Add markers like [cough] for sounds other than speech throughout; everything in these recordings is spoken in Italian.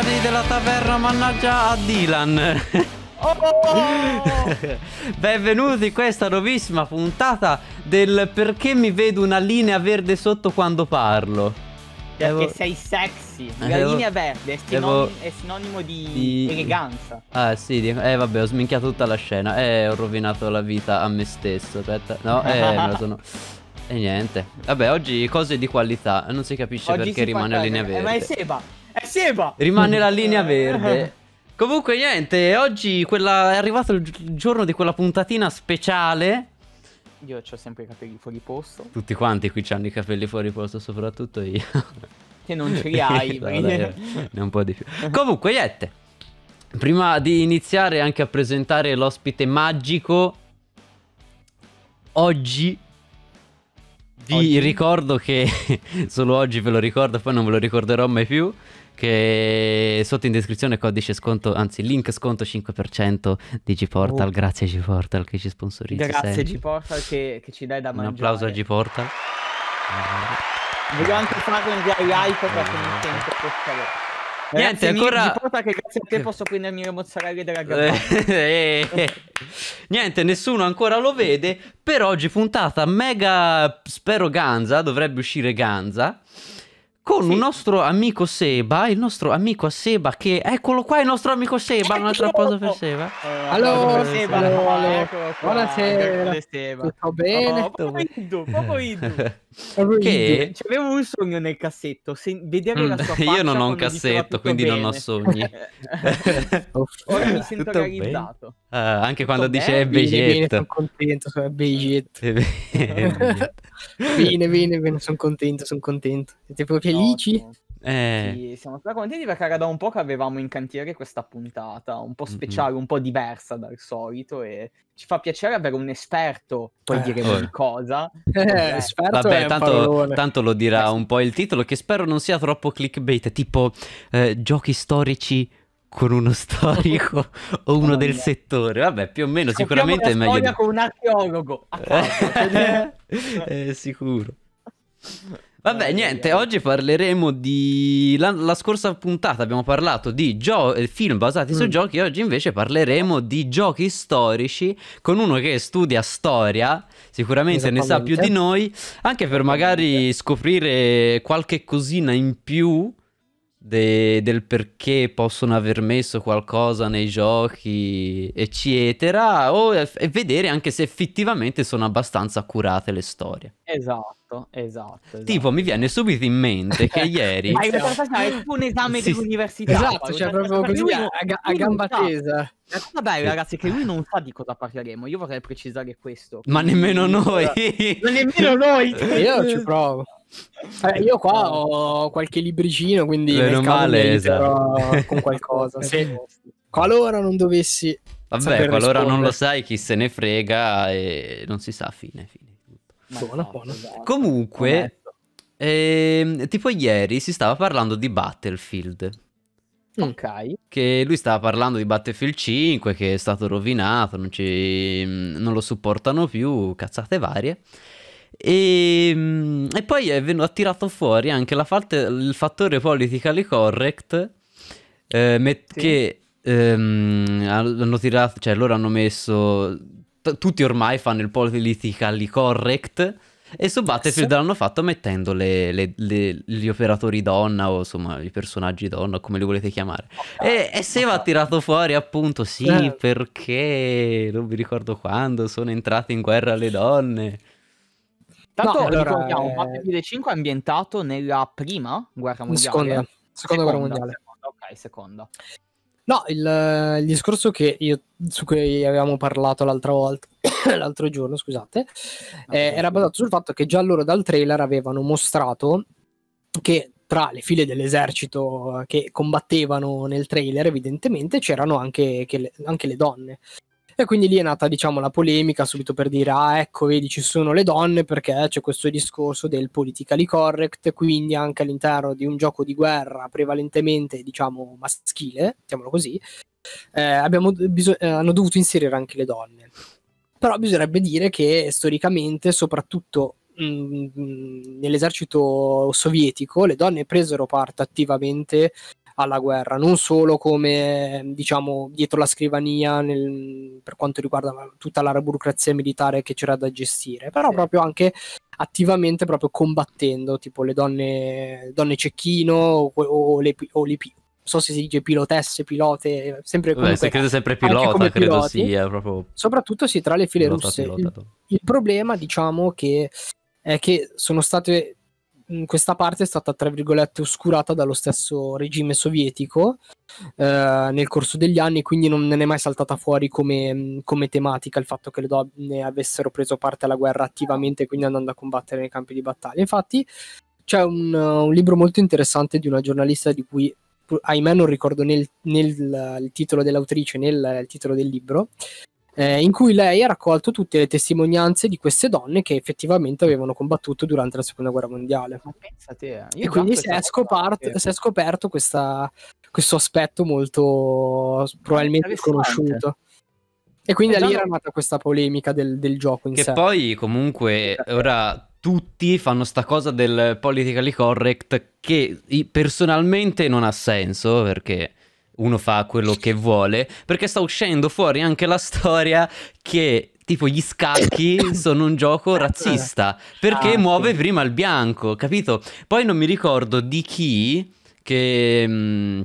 proprietari della taverna, mannaggia a Dylan. Oh! [laughs] Benvenuti, in questa nuovissima puntata del perché mi vedo una linea verde sotto quando parlo. Perché Devo... sei sexy. La Devo... linea verde è sinonimo, Devo... è sinonimo di... di... eleganza. Ah, sì, di... eh vabbè, ho sminchiato tutta la scena. Eh, ho rovinato la vita a me stesso. Aspetta, no, eh, me la sono. [laughs] E niente. Vabbè, oggi cose di qualità. Non si capisce oggi perché si rimane la linea verde. Eh, ma è Seba. Eh, Seba! Boh. Rimane la linea eh. verde. [laughs] Comunque, niente, oggi quella... è arrivato il giorno di quella puntatina speciale. Io ho sempre i capelli fuori posto. Tutti quanti qui hanno i capelli fuori posto, soprattutto io. Che non ce li hai, [laughs] no, un po' di più. Comunque, niente. Prima di iniziare anche a presentare l'ospite magico, oggi vi oggi? ricordo che [laughs] solo oggi ve lo ricordo, poi non ve lo ricorderò mai più che sotto in descrizione codice sconto, anzi link sconto 5% di Gportal, oh. grazie a G-Portal che ci sponsorizza. Grazie sempre. Gportal che, che, ci dai da mangiare. Un applauso a G-Portal. Voglio anche farlo in via live perché mi sento questo. Niente, Ragazzi, ancora... Porta che grazie a te posso prendermi le mozzarella della [laughs] gamba. Eh, eh. Niente, nessuno ancora lo vede, per oggi puntata mega, spero Ganza, dovrebbe uscire Ganza con sì. un nostro amico Seba, il nostro amico Seba che eccolo qua il nostro amico Seba, un altro applauso per Seba. Eh, allora, Seba, allora, buonasera. Seba. Tutto bene? Oh, proprio Idu, [laughs] che avevo un sogno nel cassetto, se... vedere mm. la sua [laughs] faccia Io non ho un cassetto, quindi bene. non ho sogni. [laughs] Ora mi sento tutto realizzato. Uh, eh, anche quando tutto dice è Beglietto. Sono contento, sono Beglietto. Bene, bene, sono contento, sono contento. Ti proprio felici. Eh. Sì, siamo stati contenti perché era da un po' che avevamo in cantiere questa puntata, un po' speciale, mm-hmm. un po' diversa dal solito e ci fa piacere avere un esperto, poi eh. diremo di cosa. Eh, eh Vabbè, tanto, tanto, lo dirà eh, un po' il titolo che spero non sia troppo clickbait, tipo eh, giochi storici con uno [laughs] storico o uno oh, del mia. settore. Vabbè, più o meno Scopriamo sicuramente è meglio. con un archeologo. [laughs] Ah, [laughs] eh, sicuro. Vabbè, niente, oggi parleremo di... La, la scorsa puntata abbiamo parlato di gio... Eh, film basati mm. su giochi, oggi invece parleremo di giochi storici con uno che studia storia, sicuramente ne sa più di noi, anche per magari scoprire qualche cosina in più de, del perché possono aver messo qualcosa nei giochi, eccetera, o, e vedere anche se effettivamente sono abbastanza accurate le storie. Esatto, esatto. esatto. Tipo, mi viene subito in mente che [laughs] ieri... Ma in realtà è un esame sì, dell'università. Esatto, cioè proprio così lui, a, ga- a gamba tesa. La cosa bella, ragazzi, è che lui non sa di cosa parleremo. Io vorrei precisare questo. Ma nemmeno noi! Ma nemmeno noi! [laughs] Io ci provo. Eh, eh, io qua ho qualche libricino, quindi Bene, male, esatto. [laughs] con qualcosa. Se, eh, qualora non dovessi... Vabbè, qualora rispondere. non lo sai, chi se ne frega e non si sa, fine, fine. Buona, buona, buona. Esatto. Comunque, eh, tipo ieri si stava parlando di Battlefield. Mm. Ok. Che lui stava parlando di Battlefield 5, che è stato rovinato, non, ci, mm, non lo supportano più, cazzate varie. E, ehm, e poi ven- ha tirato fuori anche fatte- il fattore politically correct eh, met- sì. che ehm, hanno tirato, cioè loro hanno messo, t- tutti ormai fanno il politically correct e su Battlefield sì. l'hanno fatto mettendo le, le, le, gli operatori donna o insomma i personaggi donna, come li volete chiamare. e, oh, e Seva ha tirato fuori appunto sì eh. perché non mi ricordo quando sono entrate in guerra le donne. Tanto no, allora ricordiamo, è... Mafia 2005 è ambientato nella prima guerra mondiale. Seconda, seconda guerra mondiale. Seconda, ok, seconda. No, il, il discorso io, su cui avevamo parlato l'altra volta, [coughs] l'altro giorno, scusate, ah, eh, era basato sul fatto che già loro dal trailer avevano mostrato che tra le file dell'esercito eh, che combattevano nel trailer, evidentemente c'erano anche, le, anche le donne. E quindi lì è nata, diciamo, la polemica subito per dire, ah, ecco, vedi, ci sono le donne perché c'è questo discorso del politically correct, quindi anche all'interno di un gioco di guerra prevalentemente, diciamo, maschile, diciamolo così, eh, bisog- eh, hanno dovuto inserire anche le donne. Però bisognerebbe dire che storicamente, soprattutto mh, mm, mm, nell'esercito sovietico, le donne presero parte attivamente alla guerra, non solo come diciamo dietro la scrivania nel, per quanto riguarda tutta la burocrazia militare che c'era da gestire, però sì. proprio anche attivamente proprio combattendo, tipo le donne, donne cecchino o, o le, o le non so se si dice pilotesse, pilote, sempre comunque, Beh, credo sempre pilota, credo sia proprio... Soprattutto sì, tra le file pilota, russe. Pilota. Il, il, problema, diciamo, che è che sono state questa parte è stata, tra virgolette, oscurata dallo stesso regime sovietico eh, nel corso degli anni, quindi non ne è mai saltata fuori come, come tematica il fatto che le donne avessero preso parte alla guerra attivamente, quindi andando a combattere nei campi di battaglia. Infatti c'è un, un libro molto interessante di una giornalista di cui ahimè non ricordo né, il, titolo dell'autrice né il, il titolo del libro, eh, in cui lei ha raccolto tutte le testimonianze di queste donne che effettivamente avevano combattuto durante la seconda guerra mondiale. Ma pensate, eh, e quindi si è, scoperto, si è scoperto questa, questo aspetto molto probabilmente sconosciuto. E quindi da lì era nata questa polemica del, del gioco in che sé. Che poi comunque ora tutti fanno sta cosa del politically correct che personalmente non ha senso perché uno fa quello che vuole, perché sta uscendo fuori anche la storia che tipo gli scacchi [coughs] sono un gioco ah, razzista, perché ah, muove prima il bianco, capito? Poi non mi ricordo di chi che... Mh, mm,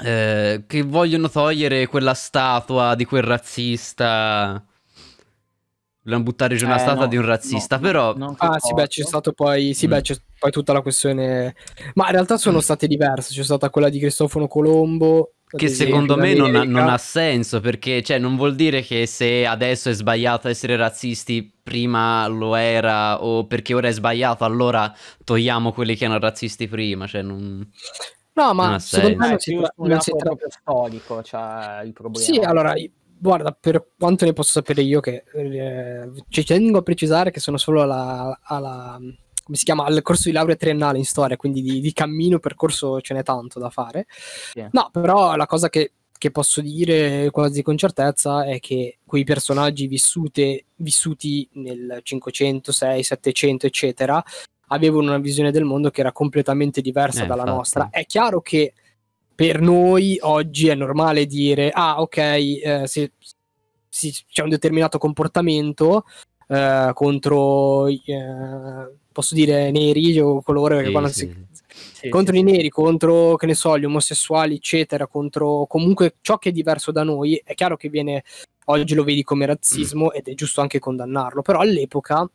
eh, che vogliono togliere quella statua di quel razzista Volevano buttare giù una eh, statua no, di un razzista, no, però... No, ah sì, beh, c'è stato poi... Sì, mm. beh, c'è poi tutta la questione... Ma in realtà sono mm. state diverse. C'è stata quella di Cristoforo Colombo, che secondo me non ha, non ha, senso perché cioè, non vuol dire che se adesso è sbagliato essere razzisti prima lo era o perché ora è sbagliato allora togliamo quelli che erano razzisti prima cioè, non... no ma secondo me è più un, un, storico cioè, il problema sì allora Guarda, per quanto ne posso sapere io, che eh, ci tengo a precisare che sono solo alla, alla come si chiama, al corso di laurea triennale in storia, quindi di, di cammino, percorso ce n'è tanto da fare. Yeah. No, però la cosa che, che, posso dire quasi con certezza è che quei personaggi vissute, vissuti nel 500, 6, 700, eccetera, avevano una visione del mondo che era completamente diversa eh, dalla infatti. nostra. È chiaro che per noi oggi è normale dire, ah ok, eh, se, se, c'è un determinato comportamento eh, contro, eh, posso dire, neri o colore, sì, sì. Si, sì, contro i neri, contro, che ne so, gli omosessuali, eccetera, contro comunque ciò che è diverso da noi, è chiaro che viene, oggi lo vedi come razzismo mm. ed è giusto anche condannarlo, però all'epoca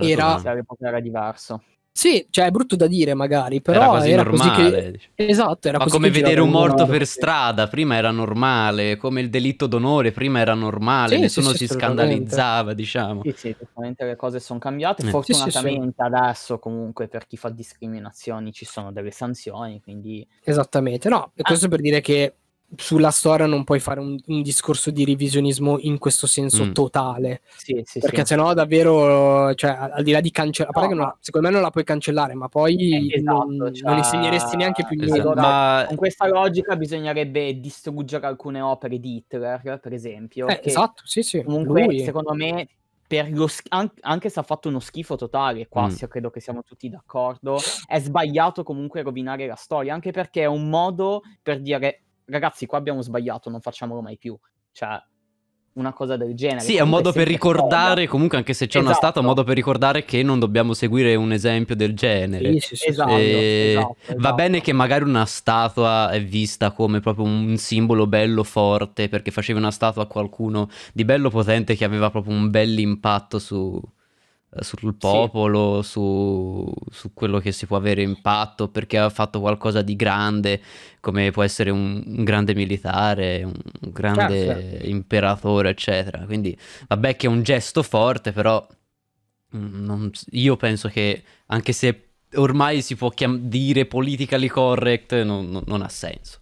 era... era diverso. Sì, cioè è brutto da dire magari, però era quasi era normale. Così che... Esatto, era Ma così come vedere un morto per strada, prima era normale, come il delitto d'onore, prima era normale, sì, nessuno sì, si scandalizzava, diciamo. Sì, sì, sicuramente le cose sono cambiate, eh. fortunatamente adesso comunque per chi fa discriminazioni ci sono delle sanzioni, quindi... Esattamente, no, ah. questo ah. per dire che sulla storia non puoi fare un, un, discorso di revisionismo in questo senso mm. totale. Sì, sì, perché sì. sennò davvero, cioè, al di là di cancellare, no, ma... secondo me non la puoi cancellare, ma poi eh, esatto, non, cioè... non, insegneresti neanche più esatto, niente. Esatto. Ma... Con questa logica bisognerebbe distruggere alcune opere di Hitler, per esempio. Eh, esatto, sì, sì. Comunque, Lui... secondo me, Sch- anche se ha fatto uno schifo totale, qua mm. credo che siamo tutti d'accordo, è sbagliato comunque rovinare la storia, anche perché è un modo per dire ragazzi, qua abbiamo sbagliato, non facciamolo mai più. Cioè, una cosa del genere. Sì, è un modo per ricordare, forma. comunque anche se c'è esatto. una stata, è un esatto. modo per ricordare che non dobbiamo seguire un esempio del genere. Sì, sì, sì, esatto, esatto, esatto, Va esatto. bene che magari una statua è vista come proprio un simbolo bello forte, perché facevi una statua a qualcuno di bello potente che aveva proprio un bell'impatto su, eh, sul popolo, sì. su, su, quello che si può avere impatto perché ha fatto qualcosa di grande, come può essere un, un grande militare, un, grande Grazie. Ah, certo. imperatore, eccetera. Quindi, vabbè, che è un gesto forte, però mm, non, io penso che anche se ormai si può chiam- dire politically correct, non, non, non ha senso.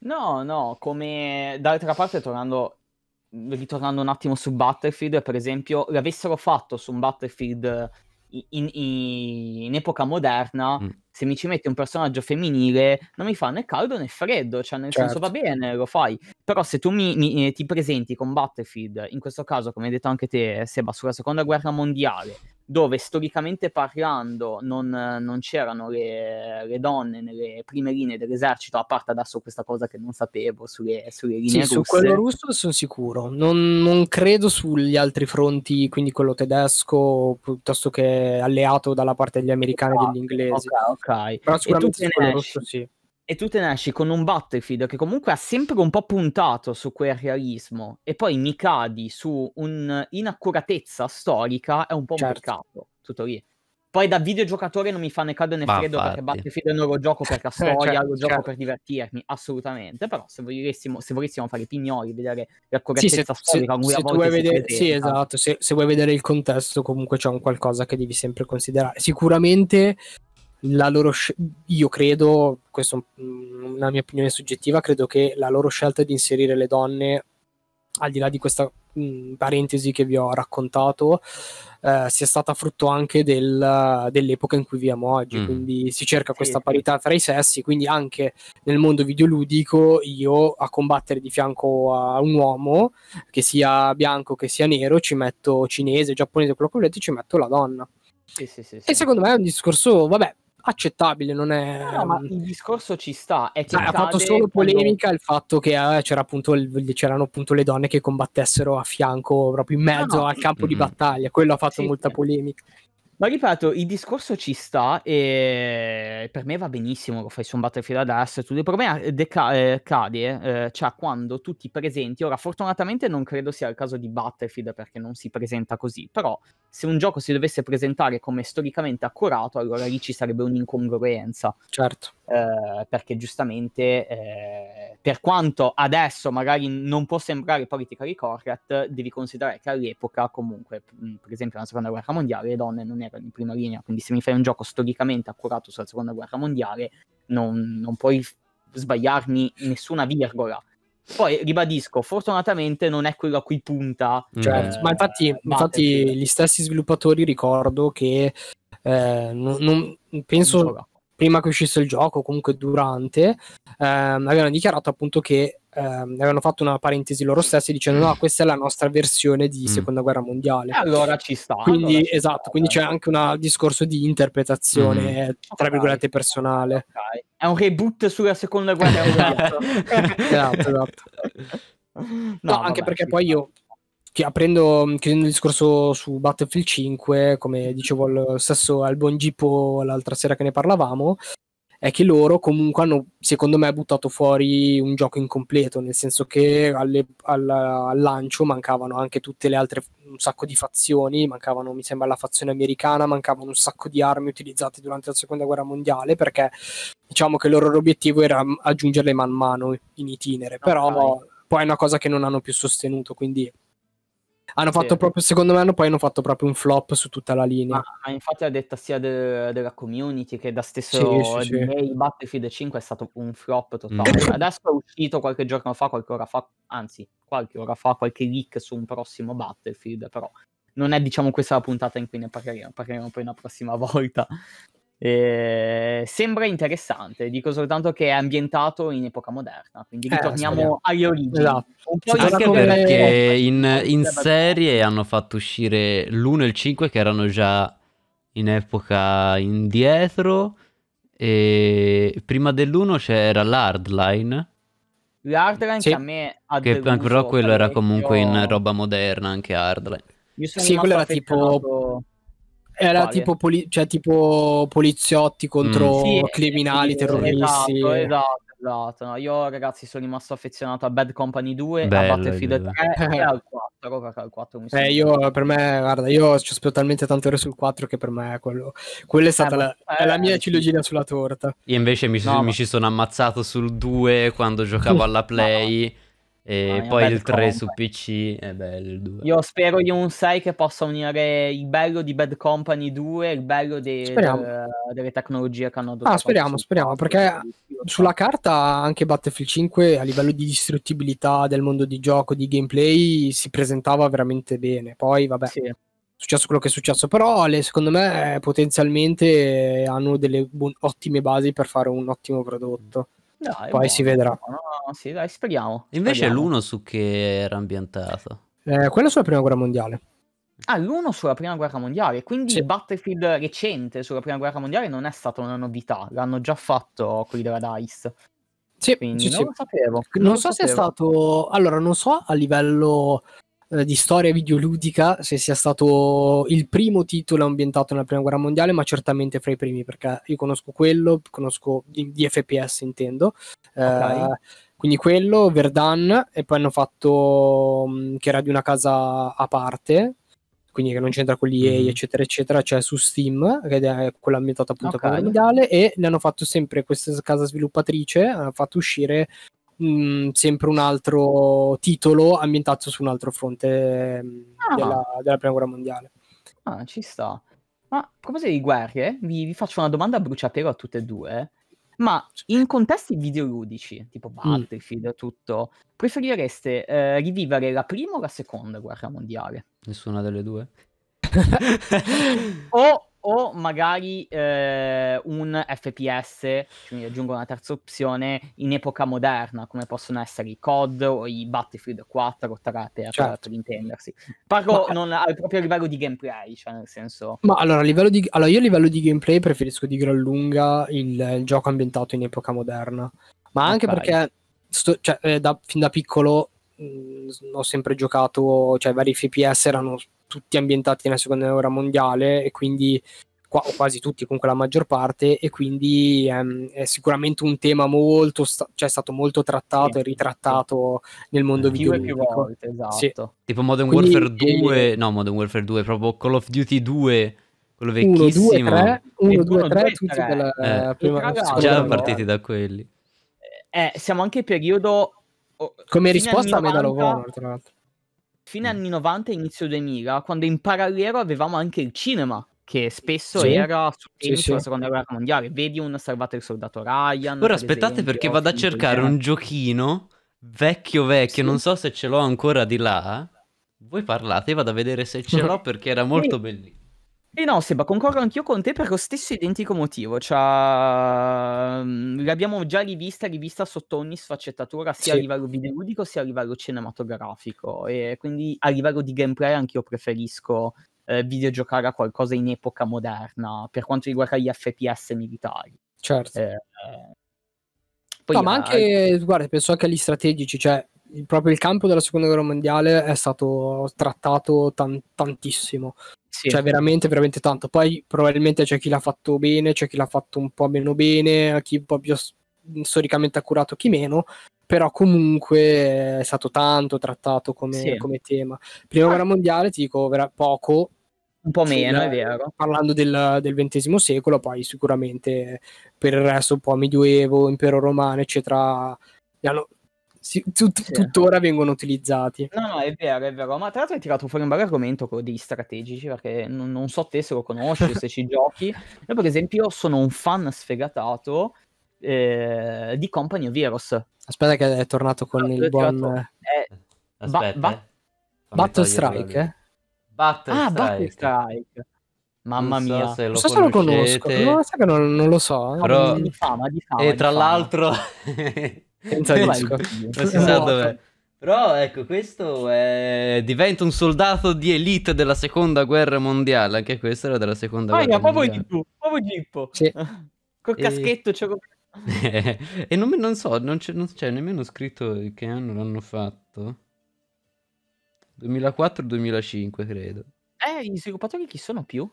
No, no, come d'altra parte, tornando ritornando un attimo su Battlefield, per esempio, l'avessero fatto su un Battlefield eh, in, in, in epoca moderna, mm se mi ci metti un personaggio femminile non mi fa né caldo né freddo, cioè nel certo. senso va certo. bene, lo fai, però se tu mi, mi, eh, ti presenti con Battlefield, in questo caso come hai detto anche te Seba, sulla seconda guerra mondiale, dove storicamente parlando non, non c'erano le, le, donne nelle prime linee dell'esercito, a parte adesso questa cosa che non sapevo sulle, sulle linee sì, russe. Su quello russo sono sicuro, non, non, credo sugli altri fronti, quindi quello tedesco piuttosto che alleato dalla parte degli americani e ah, degli inglesi. ok. Honkai. Però sicuramente e tu, rosso, sì. e tu te ne esci con un Battlefield che comunque ha sempre un po' puntato su quel realismo e poi mi cadi su un'inaccuratezza storica, è un po' certo. un peccato, tutto lì. Poi da videogiocatore non mi fa né caldo né Ma freddo perché Battlefield non [laughs] eh, lo gioco perché ha storia, certo, lo gioco certo. per divertirmi, assolutamente. Però se volessimo, se volessimo fare i pignoli, vedere l'accuratezza sì, storica, se, se, vuoi vedere, sì, esatto, se, se, vuoi vedere il contesto comunque c'è un qualcosa che devi sempre considerare. Sicuramente la loro sc- io credo, questa è una mia opinione soggettiva, credo che la loro scelta di inserire le donne, al di là di questa mh, mm, parentesi che vi ho raccontato, eh, sia stata frutto anche del, dell'epoca in cui viviamo oggi, mm. quindi si cerca questa parità tra i sessi, quindi anche nel mondo videoludico io a combattere di fianco a un uomo, che sia bianco, che sia nero, ci metto cinese, giapponese, quello che volete, ci metto la donna. Sì, sì, sì, e secondo me è un discorso, vabbè, accettabile, non è... No, ma il discorso ci sta. È che cioè, ha fatto solo polemica quando... il fatto che eh, c'era appunto il, c'erano appunto le donne che combattessero a fianco, proprio in mezzo no, no. al campo mm-hmm. di battaglia. Quello ha fatto sì, molta polemica. Ma ripeto, il discorso ci sta e per me va benissimo, lo fai su un Battlefield adesso, tutto il problema eh, deca- eh, cade, eh, cioè quando tutti ti presenti, ora fortunatamente non credo sia il caso di Battlefield perché non si presenta così, però se un gioco si dovesse presentare come storicamente accurato, allora lì ci sarebbe un'incongruenza. Certo. Eh, perché giustamente, eh, per quanto adesso magari non può sembrare politically correct, devi considerare che all'epoca comunque, per esempio nella seconda guerra mondiale, le donne non erano in prima linea. Quindi se mi fai un gioco storicamente accurato sulla seconda guerra mondiale, non, non puoi sbagliarmi nessuna virgola. Poi ribadisco, fortunatamente non è quello a cui punta. Cioè, eh, ma infatti, eh, infatti, gli stessi sviluppatori ricordo che eh, non, non, penso prima che uscisse il gioco, comunque durante, ehm, avevano dichiarato appunto che ehm, avevano fatto una parentesi loro stessi dicendo no, questa è la nostra versione di mm. seconda guerra mondiale. allora ci sta. Quindi, allora ci esatto, sta, quindi c'è anche un discorso di interpretazione, mm. Eh, tra virgolette, personale. Okay. È un reboot sulla seconda guerra [laughs] mondiale. esatto, esatto. No, no vabbè, anche perché poi sta. io aprendo, mm, chiudendo il discorso su Battlefield 5, come mm-hmm. dicevo lo stesso al buon Gippo l'altra sera che ne parlavamo, è che loro comunque hanno, secondo me, buttato fuori un gioco incompleto, nel senso che alle, al, al, lancio mancavano anche tutte le altre, un sacco di fazioni, mancavano, mi sembra, la fazione americana, mancavano un sacco di armi utilizzate durante la seconda guerra mondiale, perché diciamo che il loro obiettivo era mm, aggiungerle man mano in itinere, però poi è una cosa che non hanno più sostenuto, quindi hanno fatto sì. proprio, secondo me, hanno, poi hanno fatto proprio un flop su tutta la linea. Ma, infatti l'ha detta sia de- della community che da stesso sì, sì, delay, sì. Battlefield 5 è stato un flop totale. Mm. Adesso è uscito qualche giorno fa, qualche ora fa, anzi, qualche ora fa, qualche leak su un prossimo Battlefield, però non è diciamo questa la puntata in cui ne parleremo, parleremo poi una prossima [laughs] volta. Eh, sembra interessante, dico soltanto che è ambientato in epoca moderna, quindi eh, ritorniamo alle origini. Esatto. Anche perché eh. in, in serie hanno fatto uscire l'1 e il 5 che erano già in epoca indietro e prima dell'1 c'era l'hardline. L'hardline sì. che a me ha che, Però quello era comunque io... in roba moderna anche hardline. Io Sì, quello era tipo era Italia. tipo, poli- cioè, tipo poliziotti contro mm. sì, criminali, sì, terroristi. Esatto, esatto. esatto. No, io ragazzi sono rimasto affezionato a Bad Company 2, bello, a Battlefield 3 e al 4, [laughs] perché al 4 mi eh, io, per me, guarda, io ci ho speso talmente tante ore sul 4 che per me quello, quello è eh, stata eh, la, ma... è la, eh, mia ciliegina sulla torta. Io invece mi, no, mi ma... ci sono ammazzato sul 2 quando giocavo [laughs] alla Play. No, e ah, poi il 3 Company. su PC è bello. Io spero di un 6 che possa unire il bello di Bad Company 2 e il bello de- del, delle tecnologie che hanno adottato. Ah, speriamo, speriamo, perché sulla carta anche Battlefield 5 a livello di distruttibilità del mondo di gioco, di gameplay, si presentava veramente bene. Poi, vabbè. Sì successo quello che è successo, però le, secondo me potenzialmente hanno delle bu- ottime basi per fare un ottimo prodotto. Dai, Poi buono. si vedrà. No, no, sì, dai, speriamo. Invece l'uno su che era ambientato? Eh, quello sulla prima guerra mondiale. Ah, l'uno sulla prima guerra mondiale, quindi sì. il Battlefield recente sulla prima guerra mondiale non è stata una novità, l'hanno già fatto quelli della DICE. Sì, sì non sì. lo sapevo. Non, non lo so sapevo. se è stato... Allora, non so a livello eh, di storia videoludica se sia stato il primo titolo ambientato nella prima guerra mondiale ma certamente fra i primi perché io conosco quello conosco di, di FPS intendo eh, okay. eh, quindi quello Verdun e poi hanno fatto mh, mm, che era di una casa a parte quindi che non c'entra con l'EA mm. eccetera eccetera cioè su Steam che è eh, quello ambientato appunto okay. a mondiale e ne hanno fatto sempre questa casa sviluppatrice hanno fatto uscire mh, mm, sempre un altro titolo ambientato su un altro fronte mm, ah. della, della, prima guerra mondiale. Ah, ci sta. Ma a proposito di guerre, vi, vi faccio una domanda a bruciapelo a tutte e due. Ma in contesti videoludici, tipo mm. Battlefield e mm. tutto, preferireste eh, rivivere la prima o la seconda guerra mondiale? Nessuna delle due. o o magari eh, un FPS, quindi aggiungo una terza opzione, in epoca moderna, come possono essere i COD o i Battlefield 4 o 3 per, certo. per intendersi. Parlo Ma... Eh, non al proprio livello di gameplay, cioè nel senso... Ma allora, di... allora, io a livello di gameplay preferisco di gran lunga il, il gioco ambientato in epoca moderna, ma anche okay. perché sto, cioè, eh, da, fin da piccolo mh, mm, ho sempre giocato, cioè vari FPS erano tutti ambientati nella seconda guerra mondiale e quindi qua, quasi tutti, comunque la maggior parte, e quindi ehm, è sicuramente un tema molto, sta- cioè è stato molto trattato sì. e ritrattato nel mondo più Più volte, esatto. Sì. Tipo Modern quindi, Warfare 2, eh, no Modern Warfare 2, proprio Call of Duty 2 quello vecchissimo 1, 2, 3, tutti della eh, prima già partiti da quelli eh, siamo anche in periodo oh, come risposta a Medal of Honor tra l'altro fine mm. anni 90 e inizio 2000, quando in parallelo avevamo anche il cinema, che spesso sì. era sì, sì. della seconda guerra mondiale. Vedi un Salvato il soldato Ryan. Ora per aspettate esempio, perché vado a cercare un giochino vecchio vecchio, non so se ce l'ho ancora di là. Voi parlate, vado a vedere se ce l'ho [laughs] perché era molto bellissimo. E no, Seba, concordo anch'io con te per lo stesso identico motivo. Cioè, mhmm, l'abbiamo già rivista, rivista sotto ogni sfaccettatura, sia sì. a livello videoludico sia a livello cinematografico. E quindi a livello di gameplay anch'io preferisco eh, videogiocare a qualcosa in epoca moderna, per quanto riguarda gli FPS militari. Certo. Eh, poi, no, ma eh, anche, eh, guarda, penso anche agli strategici, cioè proprio il campo della seconda guerra mondiale è stato trattato tan- tantissimo sì. cioè veramente, veramente tanto. Poi probabilmente c'è chi l'ha fatto bene, c'è chi l'ha fatto un po' meno bene, chi un po' più storicamente accurato, chi meno. Però comunque è stato tanto trattato come, sì. come tema. Prima ah. guerra mondiale, ti dico, vera- poco, un po' meno, sì, è eh, vero. Parlando del, del XX secolo, poi sicuramente per il resto un po' medioevo, impero romano, eccetera, si, tut, sì. tuttora vengono utilizzati. No, no, è vero, è vero. Ma tra l'altro hai tirato fuori un bel argomento quello degli strategici, perché non, non so te se lo conosci, se ci giochi. [laughs] Io, per esempio, sono un fan sfegatato eh, di Company of Virus. Aspetta che è tornato con no, il buon... Eh, eh, ba- ba- Battle Strike, eh? Battle ah, Strike. Battle Strike. Mamma non so mia, se lo non so se lo conosco, no, non, non, lo so. Però... Di fama, di fama, e di tra fama. l'altro [laughs] senza disco. non si sa dov'è. Però ecco, questo è... diventa un soldato di elite della seconda guerra mondiale. Anche questo era della seconda ah, guerra ma mondiale. Ma proprio Gippo, sì. [laughs] col e... caschetto. Cioè... [laughs] e non, non, so, non c'è, non c'è nemmeno scritto che anno l'hanno fatto. 2004-2005, credo. Eh, i psicopatori chi sono più?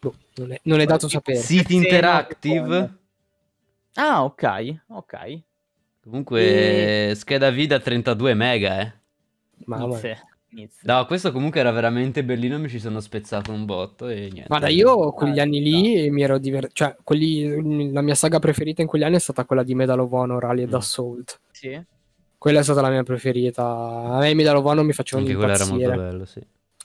Boh, non, è, non è dato sapere. City Interactive. Ah, ok, ok. Comunque, e... scheda vita 32 mega, eh. Mamma No, questo comunque era veramente bellino, mi ci sono spezzato un botto e niente. Guarda, io quegli ah, anni lì no. mi ero divertito, cioè, quelli... la mia saga preferita in quegli anni è stata quella di Medal of Honor, Alien mm. Assault. Sì. Quella è stata la mia preferita. A me Medal of Honor mi faceva Anche impazzire. Anche quella era molto bello, sì.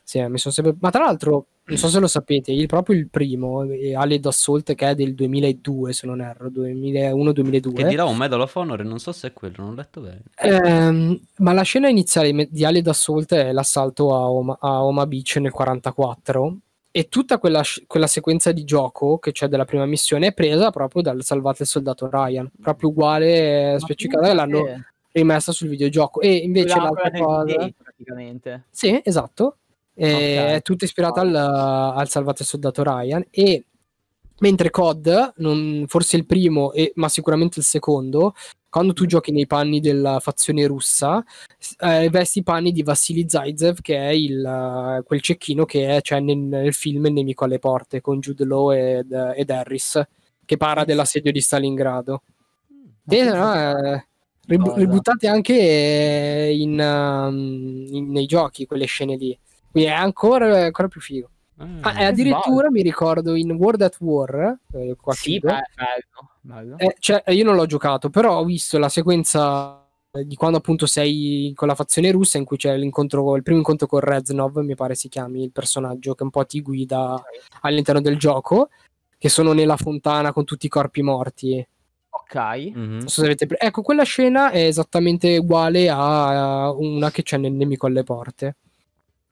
Sì, sempre... Ma tra l'altro, non so se lo sapete, il, proprio il primo, eh, Aled Assault, che è del 2002, se non erro, 2001-2002. Che dirà un Medal of Honor, non so se è quello, non ho letto bene. Ehm, ma la scena iniziale di Aled Assault è l'assalto a Oma, a Oma Beach nel 1944, e tutta quella, quella, sequenza di gioco che c'è della prima missione è presa proprio dal Salvate il Soldato Ryan, proprio uguale, ma eh, specificata, l'hanno rimessa sul videogioco. E invece l'altra cosa... Praticamente. Sì, esatto Okay. Eh, è tutto ispirato al, al salvate soldato Ryan. E mentre COD, non, forse il primo, e, ma sicuramente il secondo, quando tu giochi nei panni della fazione russa, eh, vesti i panni di Vassili Zaitsev, che è il, eh, quel cecchino che c'è cioè, nel, nel, film Il nemico alle porte con Jude Law ed, ed Harris, che parla dell'assedio di Stalingrado. E, eh, eh rib- esatto. ributtate anche in, ehm, in, nei giochi quelle scene lì. Quindi è ancora, è ancora più figo. Ah, ah, addirittura mi ricordo in World at War, eh, sì, bello, bello. Eh, cioè, io non l'ho giocato, però ho visto la sequenza di quando appunto sei con la fazione russa in cui c'è l'incontro, il primo incontro con Reznov, mi pare si chiami il personaggio che un po' ti guida all'interno del gioco, che sono nella fontana con tutti i corpi morti. Ok. Mm-hmm. So avete... Ecco, quella scena è esattamente uguale a una che c'è nel nemico alle porte.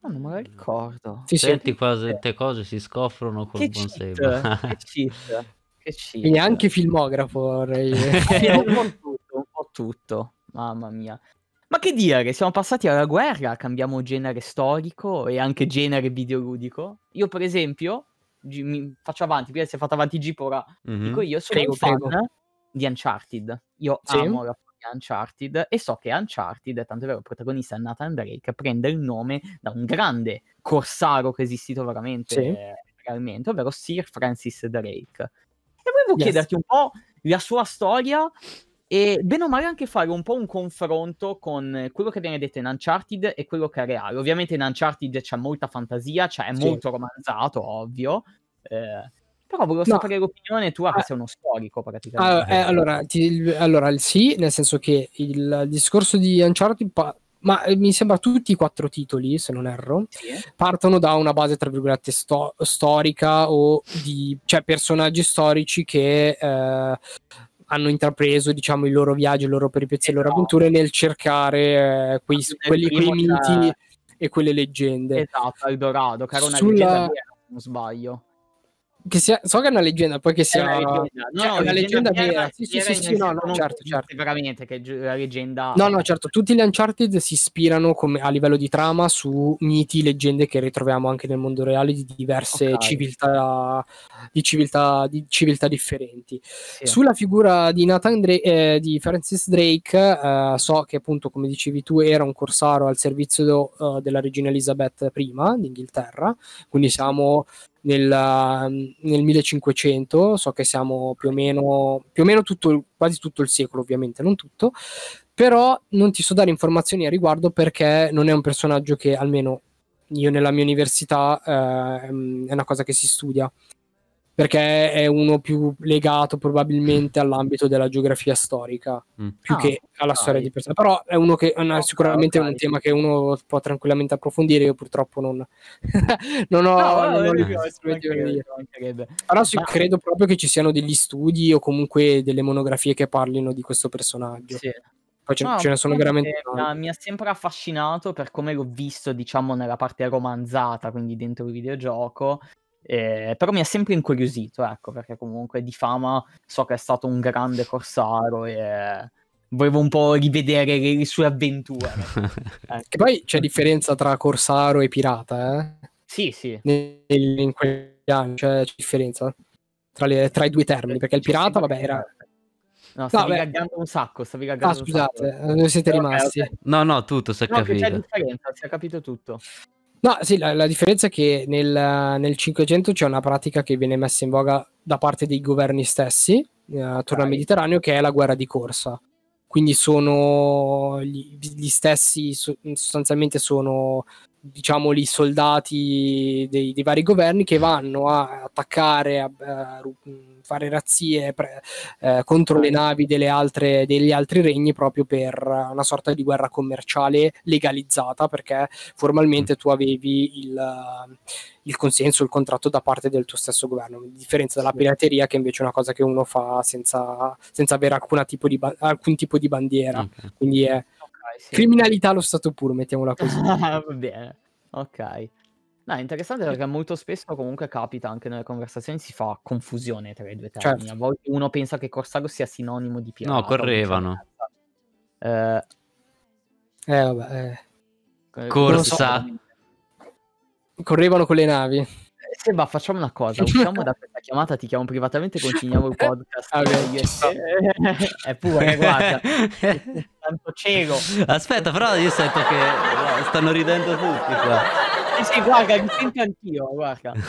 Oh, non me la ricordo. Sì, cioè, Senti sì. quasi queste eh. cose si scoffrono col che buon cheat, save. Che cheat, [laughs] che cheat. Quindi anche filmografo vorrei... [laughs] Ah, un, po tutto, un po' tutto, mamma mia. Ma che dire, siamo passati alla guerra, cambiamo genere storico e anche genere videoludico. Io per esempio, mi faccio avanti, prima si è fatto avanti Jeep, ora mm-hmm. dico io, sono prego, un fan prego. di Uncharted. Io sì. amo la Uncharted e so che Uncharted, tanto è vero, il protagonista Nathan Drake prende il nome da un grande corsaro che è esistito veramente, sì. realmente, ovvero Sir Francis Drake. E volevo yes. chiederti un po' la sua storia e bene o male anche fare un po' un confronto con quello che viene detto in Uncharted e quello che è reale. Ovviamente in Uncharted c'è molta fantasia, cioè è sì. molto romanzato, ovvio. Eh, però volevo no. sapere l'opinione tua, che ah. sei uno storico praticamente. Ah, eh, allora, ti, allora, sì, nel senso che il discorso di Uncharted pa- ma eh, mi sembra tutti i quattro titoli, se non erro, sì. partono da una base, tra virgolette, sto- storica o di cioè, personaggi storici che eh, hanno intrapreso, diciamo, il loro viaggio, le loro peripezie, le loro no. avventure nel cercare eh, quei, quelli, quei miti da... e quelle leggende. Esatto, Eldorado, che era una Sulla... leggenda non sbaglio che sia, so che è una leggenda, poi che sia una leggenda, no, cioè, no, una leggenda, leggenda vera. vera. Sì, sì, sì, sì no, no, certo, certo. Veramente che è la leggenda. No, no, certo. Tutti gli Uncharted si ispirano come, a livello di trama su miti, leggende che ritroviamo anche nel mondo reale di diverse okay. civiltà, di civiltà, di civiltà differenti. Sì. Sulla figura di Nathan Drake, eh, di Francis Drake, eh, so che appunto, come dicevi tu, era un corsaro al servizio do, uh, eh, della regina Elisabetta I d'Inghilterra, quindi siamo nel, ehm, nel 1500, so che siamo più o meno, più o meno tutto, quasi tutto il secolo ovviamente, non tutto, però non ti so dare informazioni a riguardo perché non è un personaggio che almeno io nella mia università eh, è una cosa che si studia perché è uno più legato probabilmente all'ambito della geografia storica mm. più ah, che alla dai. storia di persona però è uno che una, sicuramente dai. è un tema che uno può tranquillamente approfondire io purtroppo non, [laughs] non ho, no, non no, però sì, credo proprio che ci siano degli studi o comunque delle monografie che parlino di questo personaggio sì. Poi ce, no, ce ne sono veramente tante. Mi ha sempre affascinato per come l'ho visto, diciamo, nella parte romanzata, quindi dentro il videogioco, eh, però mi ha sempre incuriosito, ecco, perché comunque di fama so che è stato un grande corsaro e volevo un po' rivedere le, le sue avventure. [laughs] eh. Che poi c'è differenza tra corsaro e pirata, eh? Sì, sì. Nel, in quegli anni c'è differenza tra, le, tra, i due termini, perché il pirata, vabbè, era... No, stavi no, gaggando un sacco, stavi ah, gaggando Ah, scusate, dove eh, siete rimasti? Eh, no, no, tutto si è no, capito. C'è differenza, si è capito tutto. No, sì, la, la differenza è che nel, nel, 500 c'è una pratica che viene messa in voga da parte dei governi stessi eh, attorno al Mediterraneo, che è la guerra di corsa. Quindi sono gli, gli stessi, sostanzialmente sono diciamo lì soldati dei, dei, vari governi che vanno a attaccare, a, a fare razzie pre, eh, contro le navi delle altre, degli altri regni proprio per una sorta di guerra commerciale legalizzata perché formalmente mm. tu avevi il, il consenso, il contratto da parte del tuo stesso governo, a differenza della pirateria che invece è una cosa che uno fa senza, senza avere alcun tipo di, alcun tipo di bandiera, okay. quindi è sì. Criminalità allo stato puro, mettiamola così. [laughs] Va bene, ok. No, è interessante perché molto spesso comunque capita anche nelle conversazioni si fa confusione tra i due termini. Certo. A volte uno pensa che Corsago sia sinonimo di pirata. No, correvano. Eh... eh, vabbè. Eh. eh Corsa. So. Correvano con le navi. Eh, Seba, facciamo una cosa, usciamo da questa chiamata, ti chiamo privatamente, e continuiamo il [laughs] podcast. Ah, e te. Eppure, guarda. [laughs] tanto cieco. Aspetta, però io sento che stanno ridendo tutti qua. Eh sì, guarda, mi sento anch'io, guarda. [laughs]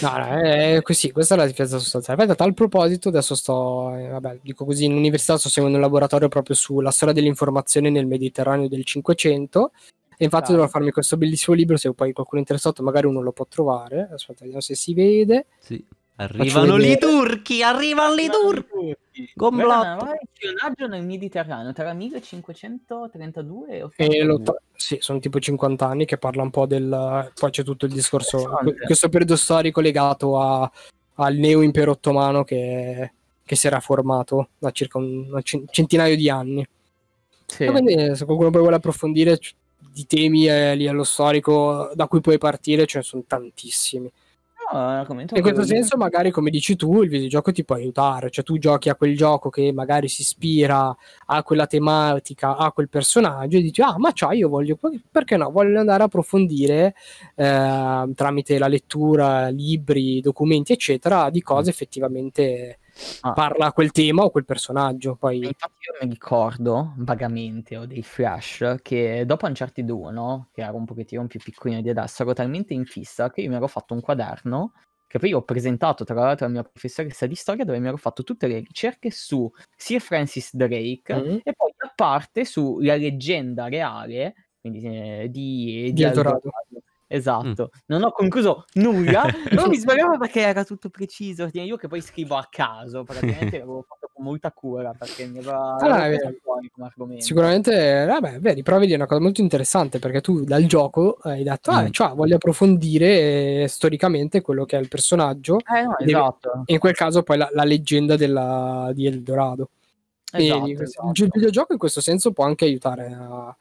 No, no, è eh, eh, così, questa è la difesa sostanziale. Poi, a tal proposito, adesso sto, eh, vabbè, dico così, in università sto seguendo un laboratorio proprio sulla storia dell'informazione nel Mediterraneo del Cinquecento. E infatti ah. dovrò farmi questo bellissimo libro, se poi qualcuno è interessato magari uno lo può trovare. Aspetta, vediamo se si vede. Sì. Arrivano i turchi, arrivano i turchi. Gomblotto. Spionaggio nel Mediterraneo tra 1532 e... e sì, sono tipo 50 anni che parla un po' del... Poi c'è tutto il discorso... Questo periodo storico legato a, al neo-impero ottomano che, che, si era formato da circa un, un centinaio di anni. Sì. Quindi se qualcuno poi vuole approfondire di temi eh, lì allo storico da cui puoi partire, ce ne sono tantissimi. No, in questo senso, magari come dici tu, il videogioco ti può aiutare. Cioè, tu giochi a quel gioco che magari si ispira a quella tematica, a quel personaggio, e dici: Ah, ma c'ha, io voglio. Perché no? Voglio andare a approfondire eh, tramite la lettura, libri, documenti, eccetera, di cose mm. effettivamente ah. parla a quel tema o quel personaggio. Poi... Infatti io mi ricordo vagamente, ho dei flash, che dopo Uncharted 1, che era un pochettino più piccolino di adesso, ero talmente in fissa che io mi ero fatto un quaderno che poi ho presentato tra l'altro alla mia professoressa di storia dove mi ero fatto tutte le ricerche su Sir Francis Drake mm-hmm. e poi a parte sulla leggenda reale quindi, eh, di, di, Eldorado Mm. Esatto, mm. non ho concluso nulla, [laughs] non mi sbagliavo perché era tutto preciso. Io che poi scrivo a caso, praticamente [laughs] l'avevo fatto con molta cura perché mi aveva allora, ah, fuori Sicuramente, vabbè, vedi, però vedi una cosa molto interessante perché tu dal gioco hai detto, ah, mm. ah, cioè, voglio approfondire eh, storicamente quello che è il personaggio. Eh, no, esatto. E in quel caso poi la, la leggenda della... di Eldorado. Esatto, e, esatto. esatto. Il videogioco in questo senso può anche aiutare a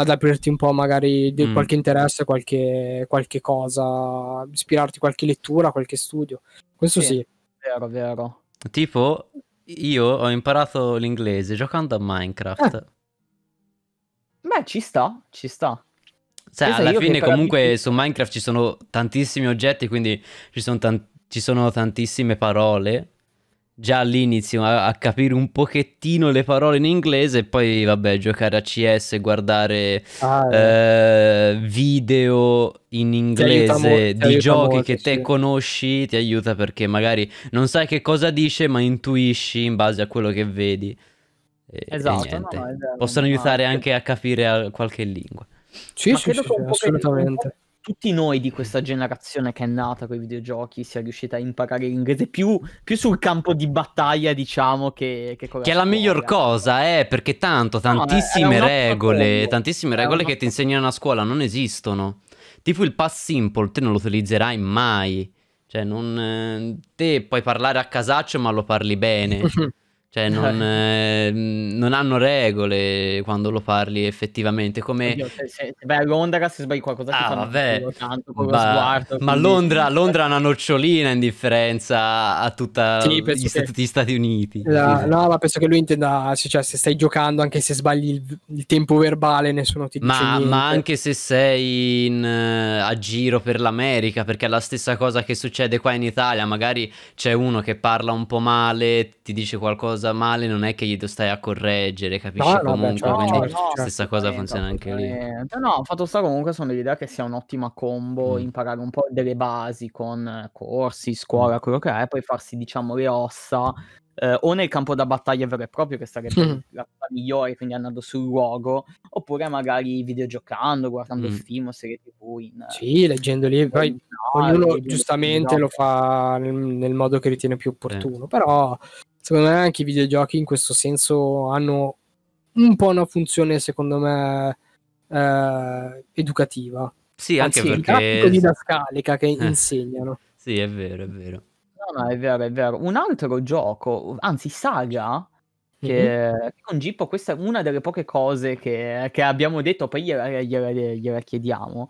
ad aprirti un po' magari di mm. qualche interesse, qualche, qualche, cosa, ispirarti qualche lettura, qualche studio. Questo sì. sì. Vero, vero. Tipo, io ho imparato l'inglese giocando a Minecraft. Eh. Beh, ci sta, ci sta. Cioè, Pensa alla fine comunque la... su Minecraft ci sono tantissimi oggetti, quindi ci sono, tan- ci sono tantissime parole già all'inizio a, a, capire un pochettino le parole in inglese e poi vabbè giocare a CS, guardare ah, eh, eh video in inglese molto, di giochi molto, che sì. te conosci ti aiuta perché magari non sai che cosa dice ma intuisci in base a quello che vedi. E, esatto, e no, no, possono aiutare anche a capire qualche lingua. Sì, ma sì, sì, sì assolutamente tutti noi di questa generazione che è nata con i videogiochi sia riuscita a imparare l'inglese più, più sul campo di battaglia, diciamo, che, che, che è la miglior cosa, eh, perché tanto, tantissime no, regole, tantissime regole che ti insegnano a scuola non esistono. Tipo il pass simple, tu non lo utilizzerai mai. Cioè, non... Eh, te puoi parlare a casaccio, ma lo parli bene. [laughs] Cioè [laughs] non, eh, non, hanno regole quando lo parli effettivamente. Come... Oddio, se, se, vai a Londra se sbagli qualcosa ah, vabbè, tanto, ma, sguardo, ma quindi... Londra, [laughs] Londra, è una nocciolina in differenza a tutti sì, gli, che... gli, Stati Uniti. La, no, ma penso che lui intenda, cioè, se stai giocando anche se sbagli il, il tempo verbale nessuno ti dice ma, ma, anche se sei in, eh, a giro per l'America, perché è la stessa cosa che succede qua in Italia. Magari c'è uno che parla un po' male, ti dice qualcosa qualcosa male non è che gli stai a correggere, capisci? No, comunque, beh, cioè, quindi no, certo, stessa cosa funziona anche lì. No, fatto sta comunque sono dell'idea che sia un'ottima combo mm. imparare un po' delle basi con eh, corsi, scuola, mm. quello che è, poi farsi diciamo le ossa eh, o nel campo da battaglia vero e proprio, che sarebbe mm. [laughs] la cosa migliore, quindi andando sul luogo, oppure magari videogiocando, guardando mm. film o serie tv. In, sì, leggendo lì, eh, poi ognuno giustamente lo fa nel, nel, modo che ritiene più opportuno, eh. però secondo me anche i videogiochi in questo senso hanno un po' una funzione, secondo me, eh, educativa. Sì, anche Anzi, perché... didascalica che eh. insegnano. Sì, è vero, è vero. No, no, è vero, è vero. Un altro gioco, anzi saga, che mm-hmm. con Gippo questa è una delle poche cose che, che abbiamo detto, poi gliela, gliela, gliela chiediamo,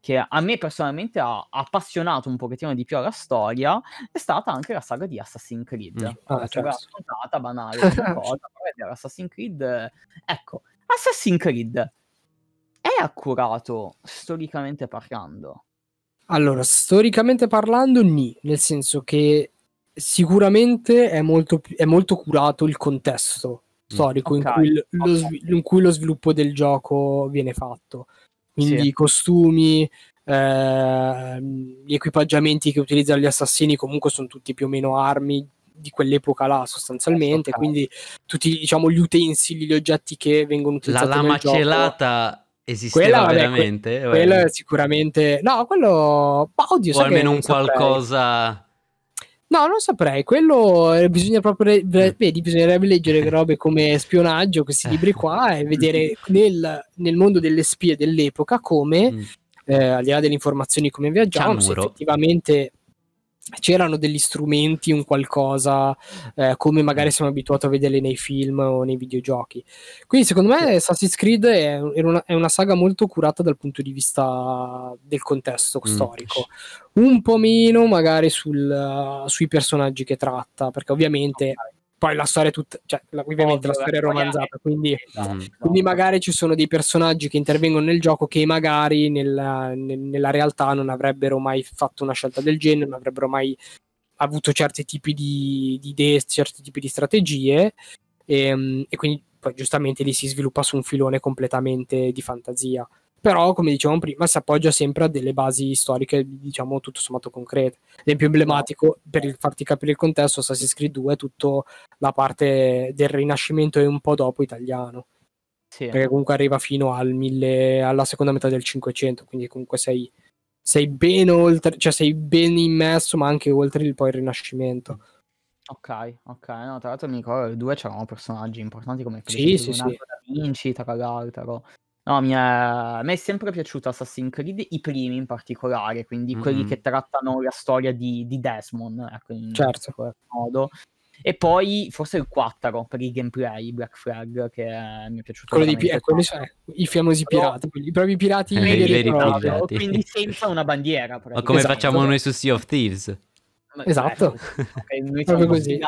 che a me personalmente ha appassionato un pochettino di più alla storia è stata anche la saga di Assassin's Creed. Mm. Ah, cioè, certo. Era scontata, banale, una [laughs] cosa, però Assassin's Creed... Ecco, Assassin's Creed è accurato storicamente parlando? Allora, storicamente parlando, ni, nel senso che sicuramente è molto, è molto curato il contesto mm. storico okay, in, cui lo, okay. in, cui lo, sviluppo del gioco viene fatto quindi sì. i costumi, eh, gli equipaggiamenti che utilizzano gli assassini comunque sono tutti più o meno armi di quell'epoca là sostanzialmente, eh, quindi tutti diciamo, gli utensili, gli oggetti che vengono utilizzati. La lama celata esisteva quella, vabbè, veramente? Que- quella sicuramente... No, quello... Boh, oddio, o almeno un qualcosa... Saprei No, non saprei, quello eh, bisogna proprio, eh. vedi, bisognerebbe leggere eh. robe come spionaggio, questi libri qua, e vedere nel, nel mondo delle spie dell'epoca come, mm. eh, al di là delle informazioni come viaggiavano, se effettivamente c'erano degli strumenti, un qualcosa eh, come magari mm. siamo abituati a vedere nei film o nei videogiochi. Quindi secondo me Assassin's Creed è, è, una, è una, saga molto curata dal punto di vista del contesto mm. storico, un po' meno magari sul, uh, sui personaggi che tratta, perché ovviamente okay poi la storia è tutta, cioè ovviamente Ovvio, la storia è eh, romanzata, quindi, mm. no, no. magari ci sono dei personaggi che intervengono nel gioco che magari nella, nella, realtà non avrebbero mai fatto una scelta del genere, non avrebbero mai avuto certi tipi di, di idee, certi tipi di strategie e, ehm, e, quindi poi giustamente lì si sviluppa su un filone completamente di fantasia però come dicevamo prima si appoggia sempre a delle basi storiche diciamo tutto sommato concrete l'esempio emblematico per farti capire il contesto Assassin's Creed 2 è tutta la parte del rinascimento e un po' dopo italiano sì. perché comunque arriva fino al mille, alla seconda metà del 500 quindi comunque sei, sei ben oltre cioè sei ben immerso ma anche oltre il, poi il rinascimento Ok, ok, no, tra l'altro mi ricordo che due c'erano personaggi importanti come Felice sì, sì, sì. da Vinci, tra l'altro, No, mi è... a è sempre piaciuto Assassin's Creed, i primi in particolare, quindi mm-hmm. quelli che trattano la storia di, di Desmond, ecco, in certo. qualche modo. E poi forse il 4 per il gameplay, Black Flag, che mi è piaciuto. Quello di pi- eh, quelli sono i famosi Però... pirati, quelli, i propri pirati eh, [laughs] veri, veri pirati. Quindi senza una bandiera. Ma come esatto. facciamo noi su Sea of Thieves. Eh, esatto, eh, noi siamo così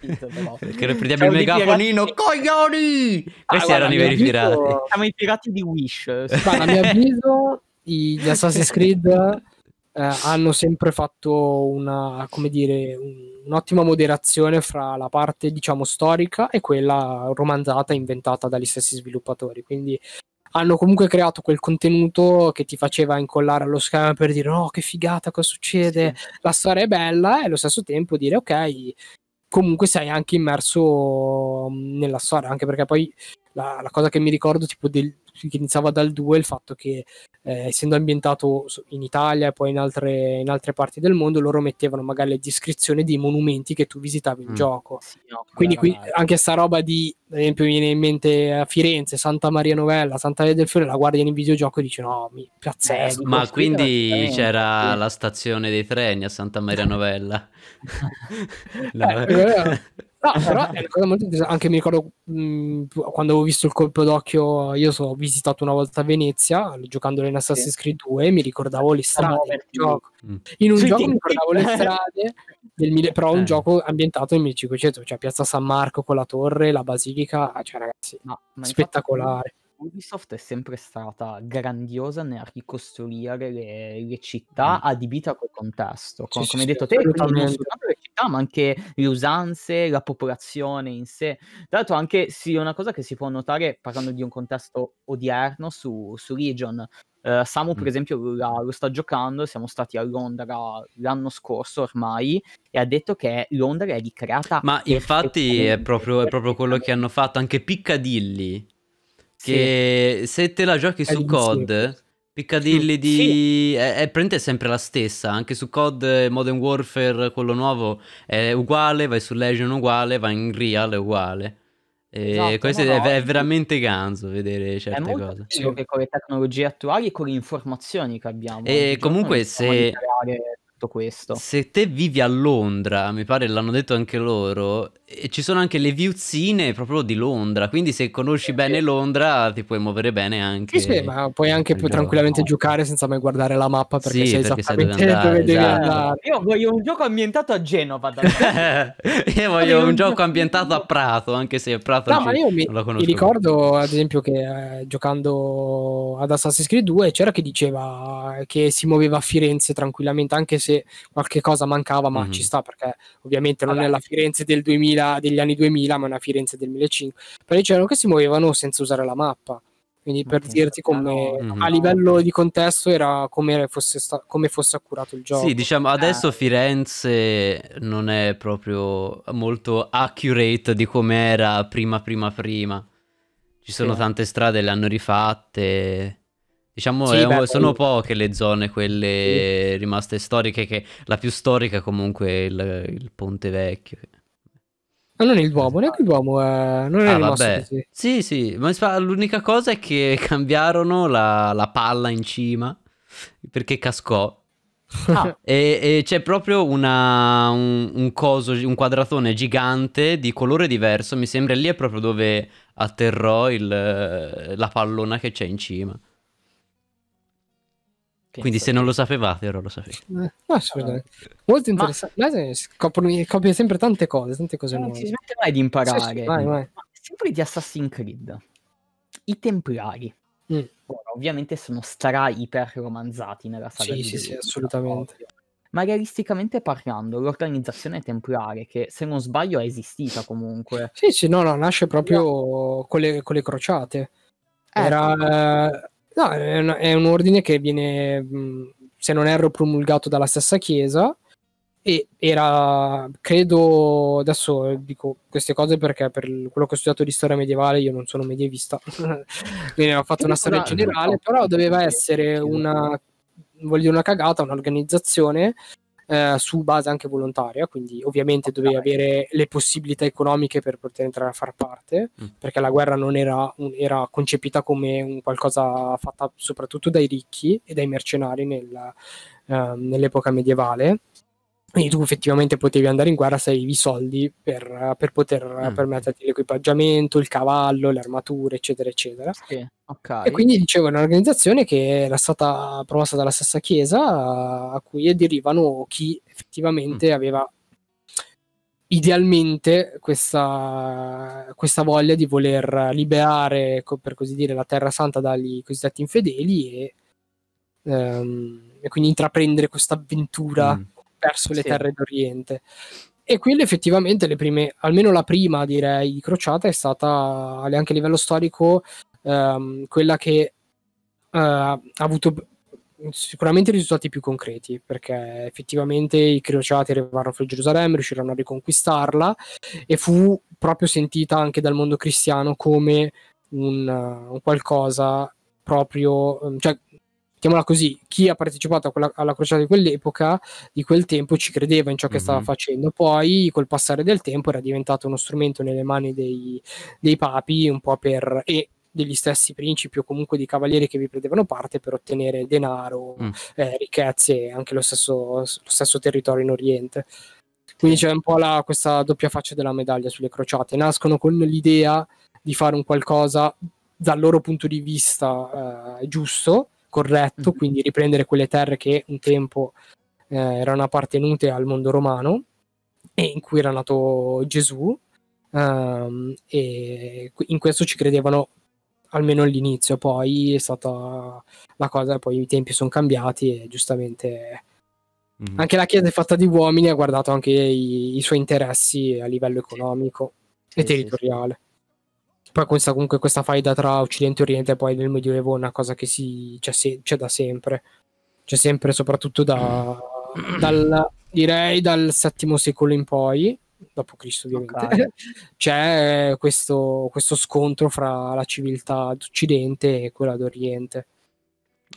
sentito però. Perché [laughs] prendiamo il megafonino, pirati... coglioni! Questi ah, erano guarda, i veri pirati. Avviso... Siamo i pirati di Wish. Ma a mio avviso gli Assassin's Creed eh, hanno sempre fatto una, come dire, un'ottima moderazione fra la parte, diciamo, storica e quella romanzata inventata dagli stessi sviluppatori. Quindi hanno comunque creato quel contenuto che ti faceva incollare allo schermo per dire oh che figata cosa succede, sì. la storia è bella e allo stesso tempo dire ok comunque sei anche immerso nella storia, anche perché poi la, la cosa che mi ricordo tipo del, che iniziava dal 2, il fatto che eh, essendo ambientato in Italia e poi in altre, in altre, parti del mondo, loro mettevano magari le descrizioni dei monumenti che tu visitavi in mm. gioco. Sì, no, Quindi qui, anche sta roba di, ad esempio, mi viene in mente a eh, Firenze, Santa Maria Novella, Santa Maria del Fiore, la guardi nel videogioco e dici no, mi piazzesco. Eh, ma quindi c'era sì. [laughs] la stazione dei treni a Santa Maria Novella. no, [laughs] [laughs] eh, No, ah, però è una cosa molto interessante. Anche mi ricordo mh, mhmm, quando avevo visto il colpo d'occhio, io so, ho visitato una volta Venezia giocando in Assassin's Creed 2 mi ricordavo le strade del gioco. Mm. In un Sui gioco team. mi ricordavo le strade del mille, però eh. un gioco ambientato nel 1500, cioè Piazza San Marco con la torre, la basilica, ah, cioè ragazzi, no, spettacolare. Ubisoft è sempre stata grandiosa nel ricostruire le, le città mm. adibite a quel contesto. Con, come hai detto te, non soltanto le città, ma anche le usanze, la popolazione in sé. Tra l'altro, anche sì, una cosa che si può notare parlando di un contesto odierno su, su Region. Uh, eh, Samu, mm. per esempio, la, lo sta giocando. Siamo stati a Londra l'anno scorso ormai e ha detto che Londra è ricreata. Ma infatti è proprio, è proprio quello che hanno fatto anche Piccadilly che sì. se te la giochi su COD, Piccadilly di... Sì. È, è praticamente sempre la stessa, anche su COD Modern Warfare, quello nuovo, è uguale, vai su Legion uguale, vai in Real è uguale. E esatto, questo no, è, no. è, veramente ganzo vedere certe è molto cose. Sì. che con le tecnologie attuali e con le informazioni che abbiamo. E comunque se... Tutto questo. Se te vivi a Londra, mi pare l'hanno detto anche loro, e ci sono anche le viuzzine proprio di Londra, quindi se conosci bene Londra ti puoi muovere bene anche. Sì, sì ma puoi anche più tranquillamente giocare senza mai guardare la mappa perché sì, sai perché esattamente sai dove, andare, dove devi andare. Io voglio un gioco ambientato a Genova. [laughs] io voglio un gioco ambientato a Prato, anche se Prato no, ma io mi, mi ricordo ad esempio che eh, giocando ad Assassin's Creed 2 c'era chi diceva che si muoveva a Firenze tranquillamente, anche se qualche cosa mancava, ma mm-hmm. ci sta perché ovviamente non allora. è la Firenze del 2000 2000, degli anni 2000, ma una Firenze del 1500. Però dicevano che si muovevano senza usare la mappa. Quindi per okay. dirti ah, come mm-hmm. a livello di contesto era come fosse, sta- come fosse accurato il gioco. Sì, diciamo adesso eh. Firenze non è proprio molto accurate di come era prima, prima, prima. Ci sono sì. tante strade, le hanno rifatte. Diciamo, sì, è, beh, sono poche le zone, quelle sì. rimaste storiche, che la più storica comunque è il, il Ponte Vecchio. Ma non il Duomo, neanche il Duomo è... Eh, non è ah, rimasto vabbè. così. Sì, sì, ma l'unica cosa è che [laughs] cambiarono la, la palla in cima perché cascò. Ah. e, e c'è proprio una, un, un, coso, un quadratone gigante di colore diverso. Mi sembra lì è proprio dove atterrò il, la pallona che c'è in cima. Quindi se non lo sapevate, ora lo sapete. Eh, ah, Molto interessante. Ma... Scoprono, copie sempre tante cose, tante cose non nuove. Non si smette mai di imparare. Sì, sì, vai, vai. Sempre di Assassin's Creed. I Templari. Mm. Ora, ovviamente sono stra iper romanzati nella saga. Sì, sì, sì, assolutamente. Ma realisticamente parlando, l'organizzazione templare, che se non sbaglio è esistita comunque. Sì, sì, no, no, nasce proprio no. Con, le, con le crociate. Eh, Era, eh, No, è un, è un ordine che viene, mm, se non erro, promulgato dalla stessa Chiesa e era, credo, adesso dico queste cose perché per quello che ho studiato di storia medievale io non sono medievista, [laughs] quindi ho fatto una storia generale, però doveva essere una, voglio dire una cagata, un'organizzazione eh, su base anche volontaria, quindi ovviamente dovevi avere le possibilità economiche per poter entrare a far parte, mm. perché la guerra non era, un, era concepita come un qualcosa fatta soprattutto dai ricchi e dai mercenari nel, eh, nell'epoca medievale quindi tu effettivamente potevi andare in guerra se avevi i soldi per, per poter mm. permetterti l'equipaggiamento, il cavallo, le armature, eccetera, eccetera. Sì, okay. E quindi dicevo, è un'organizzazione che era stata promossa dalla stessa Chiesa, a cui derivano chi effettivamente mm. aveva idealmente questa, questa, voglia di voler liberare, per così dire, la Terra Santa dagli cosiddetti infedeli e, um, e quindi intraprendere questa avventura. Mm verso le sì. terre d'Oriente. E quindi effettivamente le prime, almeno la prima direi, crociata è stata anche a livello storico ehm, quella che eh, ha avuto sicuramente risultati più concreti perché effettivamente i crociati arrivarono fuori Gerusalemme, riuscirono a riconquistarla e fu proprio sentita anche dal mondo cristiano come un, un qualcosa proprio, cioè chiamola così, chi ha partecipato a quella, alla crociata di quell'epoca, di quel tempo, ci credeva in ciò che mm-hmm. stava mhm. facendo. Poi, col passare del tempo, era diventato uno strumento nelle mani dei, dei papi, un po' per... E, degli stessi principi o comunque di cavalieri che vi prendevano parte per ottenere denaro, mm. eh, ricchezze e anche lo stesso, lo stesso territorio in Oriente. Quindi c'è un po' la, questa doppia faccia della medaglia sulle crociate. Nascono con l'idea di fare un qualcosa dal loro punto di vista eh, giusto, corretto, mhm. quindi riprendere quelle terre che un tempo eh, erano appartenute al mondo romano e in cui era nato Gesù. Um, e in questo ci credevano almeno all'inizio, poi è stata la cosa, poi i tempi sono cambiati e giustamente mm-hmm. anche la Chiesa è fatta di uomini ha guardato anche i, i suoi interessi a livello economico sì, e territoriale. Sì, sì. Poi questa, comunque questa faida tra Occidente e Oriente poi nel Medioevo è una cosa che si, c'è, cioè, se, c'è da sempre. C'è sempre soprattutto da, mm. dal, direi dal VII secolo in poi, dopo Cristo ovviamente, okay. [laughs] c'è questo, questo, scontro fra la civiltà d'Occidente e quella d'Oriente.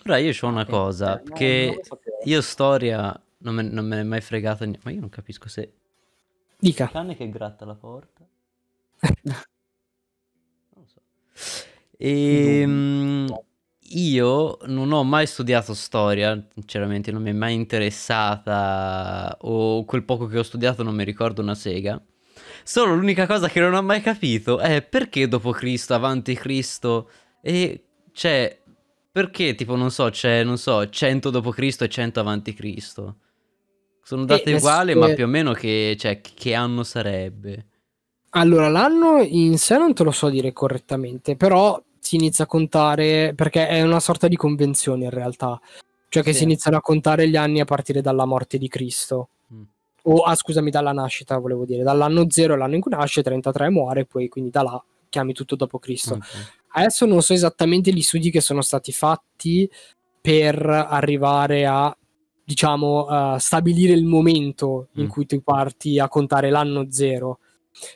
Ora io ho una eh, cosa, eh, che no, io storia non me, non me ne è mai fregata ma io non capisco se... Dica. Il cane che gratta la porta. [laughs] Ehm, e, Io non ho mai studiato storia, sinceramente non mi è mai interessata o quel poco che ho studiato non mi ricordo una sega. Solo l'unica cosa che non ho mai capito è perché dopo Cristo, avanti Cristo e c'è perché tipo non so, c'è non so, 100 dopo Cristo e 100 avanti Cristo. Sono date uguali, ma più o meno che, cioè, che anno sarebbe? Allora, l'anno in sé non te lo so dire correttamente, però si inizia a contare perché è una sorta di convenzione in realtà, cioè che sì. si iniziano a contare gli anni a partire dalla morte di Cristo. Mm. O ah, scusami, dalla nascita, volevo dire, dall'anno 0 l'anno in cui nasce, 33 muore, poi quindi da là chiami tutto dopo Cristo. Okay. Adesso non so esattamente gli studi che sono stati fatti per arrivare a diciamo uh, stabilire il momento mm. in cui tu parti a contare l'anno 0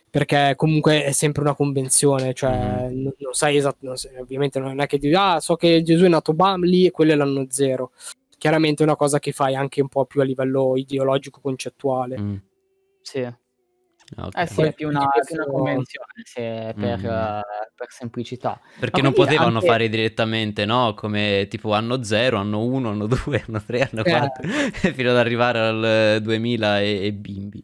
perché comunque è sempre una convenzione, cioè mm. non, non, sai esattamente, ovviamente non è che dici, ah, so che Gesù è nato bam lì e quello è l'anno zero. Chiaramente è una cosa che fai anche un po' più a livello ideologico, concettuale. Mm. Sì. Ah, okay. Eh sì, è più una, più una convenzione se, per, mm. uh, per, semplicità. Perché Ma non potevano anche... fare direttamente, no? Come tipo anno 0, anno 1, anno 2, [laughs] anno 3, anno 4, eh. [laughs] fino ad arrivare al 2000 e, e bimbi.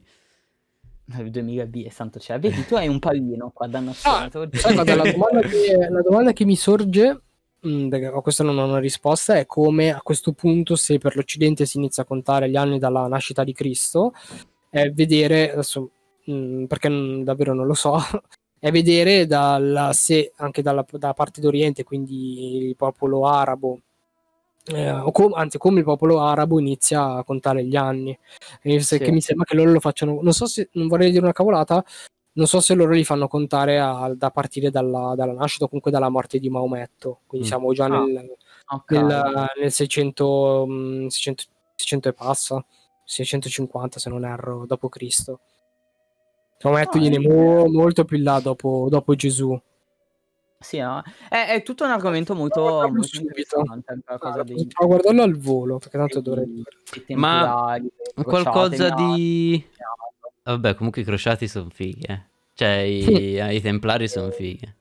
2000 B e santo cielo, vedi tu hai un pallino qua dannato. Ah, la, domanda che, la domanda che mi sorge mm, a questa non ho una risposta, è come a questo punto, se per l'Occidente si inizia a contare gli anni dalla nascita di Cristo, è vedere, adesso, mh, mm, perché mh, davvero non lo so, [laughs] è vedere dalla, se anche dalla, dalla parte d'Oriente, quindi il popolo arabo eh, o com- anzi come il popolo arabo inizia a contare gli anni e se- sì. che mi sembra che loro lo facciano non so se non vorrei dire una cavolata non so se loro li fanno contare a, da partire dalla, dalla nascita o comunque dalla morte di Maometto quindi mm. siamo già ah. nel, okay. nel, nel 600, 600, 600 e passa 650 se non erro dopo Cristo Maometto ah, viene mo- molto più in là dopo, dopo Gesù sì, no? è, è, tutto un argomento molto, molto interessante. Cosa dei... a guardarlo al volo, perché tanto dovrei... Ma qualcosa di... Vabbè, comunque i crociati sono fighi, eh. Cioè, i, i templari sono eh. fighi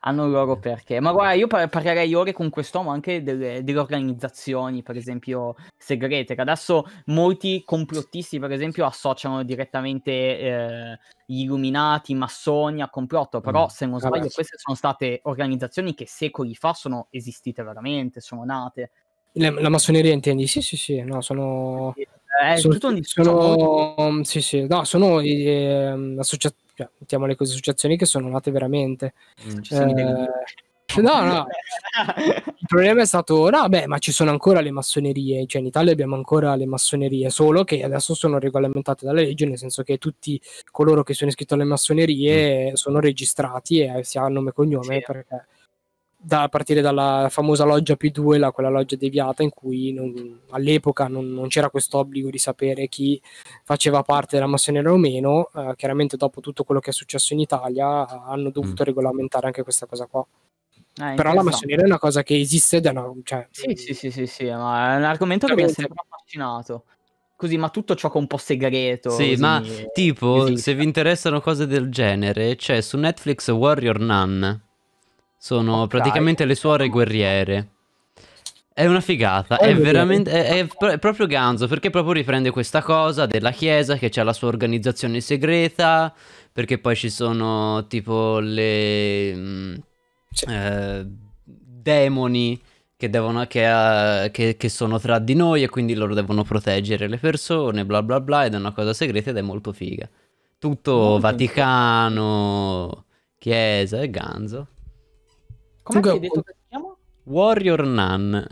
hanno il loro perché. Ma guarda, io par- parlerei ore con quest'uomo anche delle, delle, organizzazioni, per esempio, segrete, che adesso molti complottisti, per esempio, associano direttamente eh, gli illuminati, i massoni a complotto, però mm. se non ah, sbaglio Vabbè. queste sono state organizzazioni che secoli fa sono esistite veramente, sono nate. La, la massoneria intendi? Sì, sì, sì, no, sono... Eh, sono, sono, sono, mm, sì, sì, no, sono eh, associazioni cioè, mettiamo le cose associazioni che sono nate veramente. Mm, eh, no, no, il problema è stato, no, beh, ma ci sono ancora le massonerie, cioè in Italia abbiamo ancora le massonerie, solo che adesso sono regolamentate dalla legge, nel senso che tutti coloro che sono iscritti alle massonerie mm. sono registrati e si hanno nome e cognome sì. perché da, a partire dalla famosa loggia P2, la, quella loggia deviata in cui non, all'epoca non, non, c'era obbligo di sapere chi faceva parte della massoneria o meno, eh, chiaramente dopo tutto quello che è successo in Italia eh, hanno dovuto mm. regolamentare anche questa cosa qua. Ah, Però la massoneria è una cosa che esiste da una, cioè, sì, sì, sì, sì, sì, eh, ma è un argomento che mi ha sempre affascinato così, ma tutto ciò che è un po' segreto. Sì, così, ma eh, tipo, esiste. se vi interessano cose del genere, c'è su Netflix Warrior Nun. Sono okay. praticamente le suore guerriere. È una figata, è, veramente, è, è, proprio ganzo, perché proprio riprende questa cosa della chiesa, che c'è la sua organizzazione segreta, perché poi ci sono tipo le... Mh, eh, demoni che, devono, che, uh, che, che, sono tra di noi e quindi loro devono proteggere le persone, bla bla bla, ed è una cosa segreta ed è molto figa. Tutto Vaticano, Chiesa e Ganzo. Come hai detto che si chiama? Warrior Nun.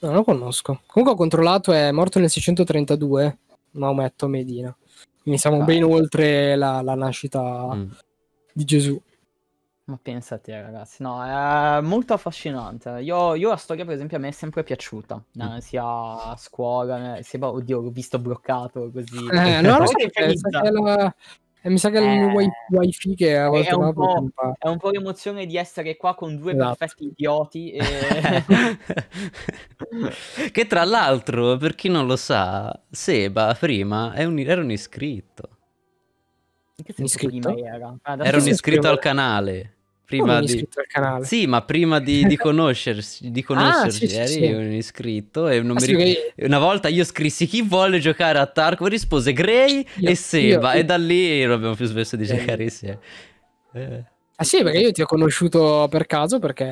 non lo conosco. Comunque ho controllato, è morto nel 632 Maometto Medina. Quindi siamo ah, ben oltre la, la nascita mh. Mm. di Gesù. Ma pensate ragazzi, no, è molto affascinante. Io, io, la storia, per esempio, a me è sempre piaciuta, mm. eh, sia a scuola, né, eh, boh, oddio, l'ho visto bloccato così. Eh, no, no, [laughs] è, cioè, cioè, cioè, e mi sa che è il eh. wifi che a volte è un, po', è un po' l'emozione di essere qua con due esatto. perfetti idioti. E... [laughs] che tra l'altro, per chi non lo sa, Seba prima un, era un iscritto. Che iscritto? Era? Ah, era un iscritto al canale prima di... Sì, ma prima di, di [laughs] conoscerci, di conoscerci ah, sì, eri sì, un iscritto e non ah, mi ricordo... Una volta io scrissi chi vuole giocare a Tarkov, rispose Grey io, e Seba io, e da lì non abbiamo più smesso di eh. giocare insieme. Eh. Ah sì, perché io ti ho conosciuto per caso perché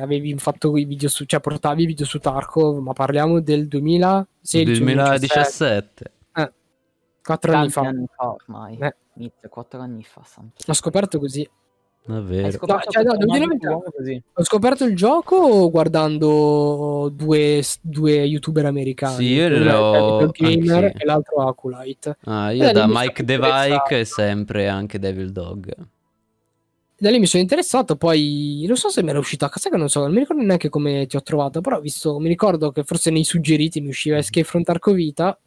avevi fatto i video su, cioè portavi i video su Tarkov, ma parliamo del 2016 2017. Eh, quattro anni fa. anni fa. ormai. Eh. 4 anni fa. Sempre. L'ho scoperto così. Davvero. No, cioè, cioè, no, devo dire la Ho scoperto il gioco guardando due, due youtuber americani. Sì, io l'ho... Gamer e l'altro Aculite. Ah, io da, da Mike Devike e sempre anche Devil Dog. Da lì mi sono interessato, poi non so se mi era uscito a casa, che non so, non mi ricordo neanche come ti ho trovato, però visto, mi ricordo che forse nei suggeriti mi usciva Escape mm. from Tarkovita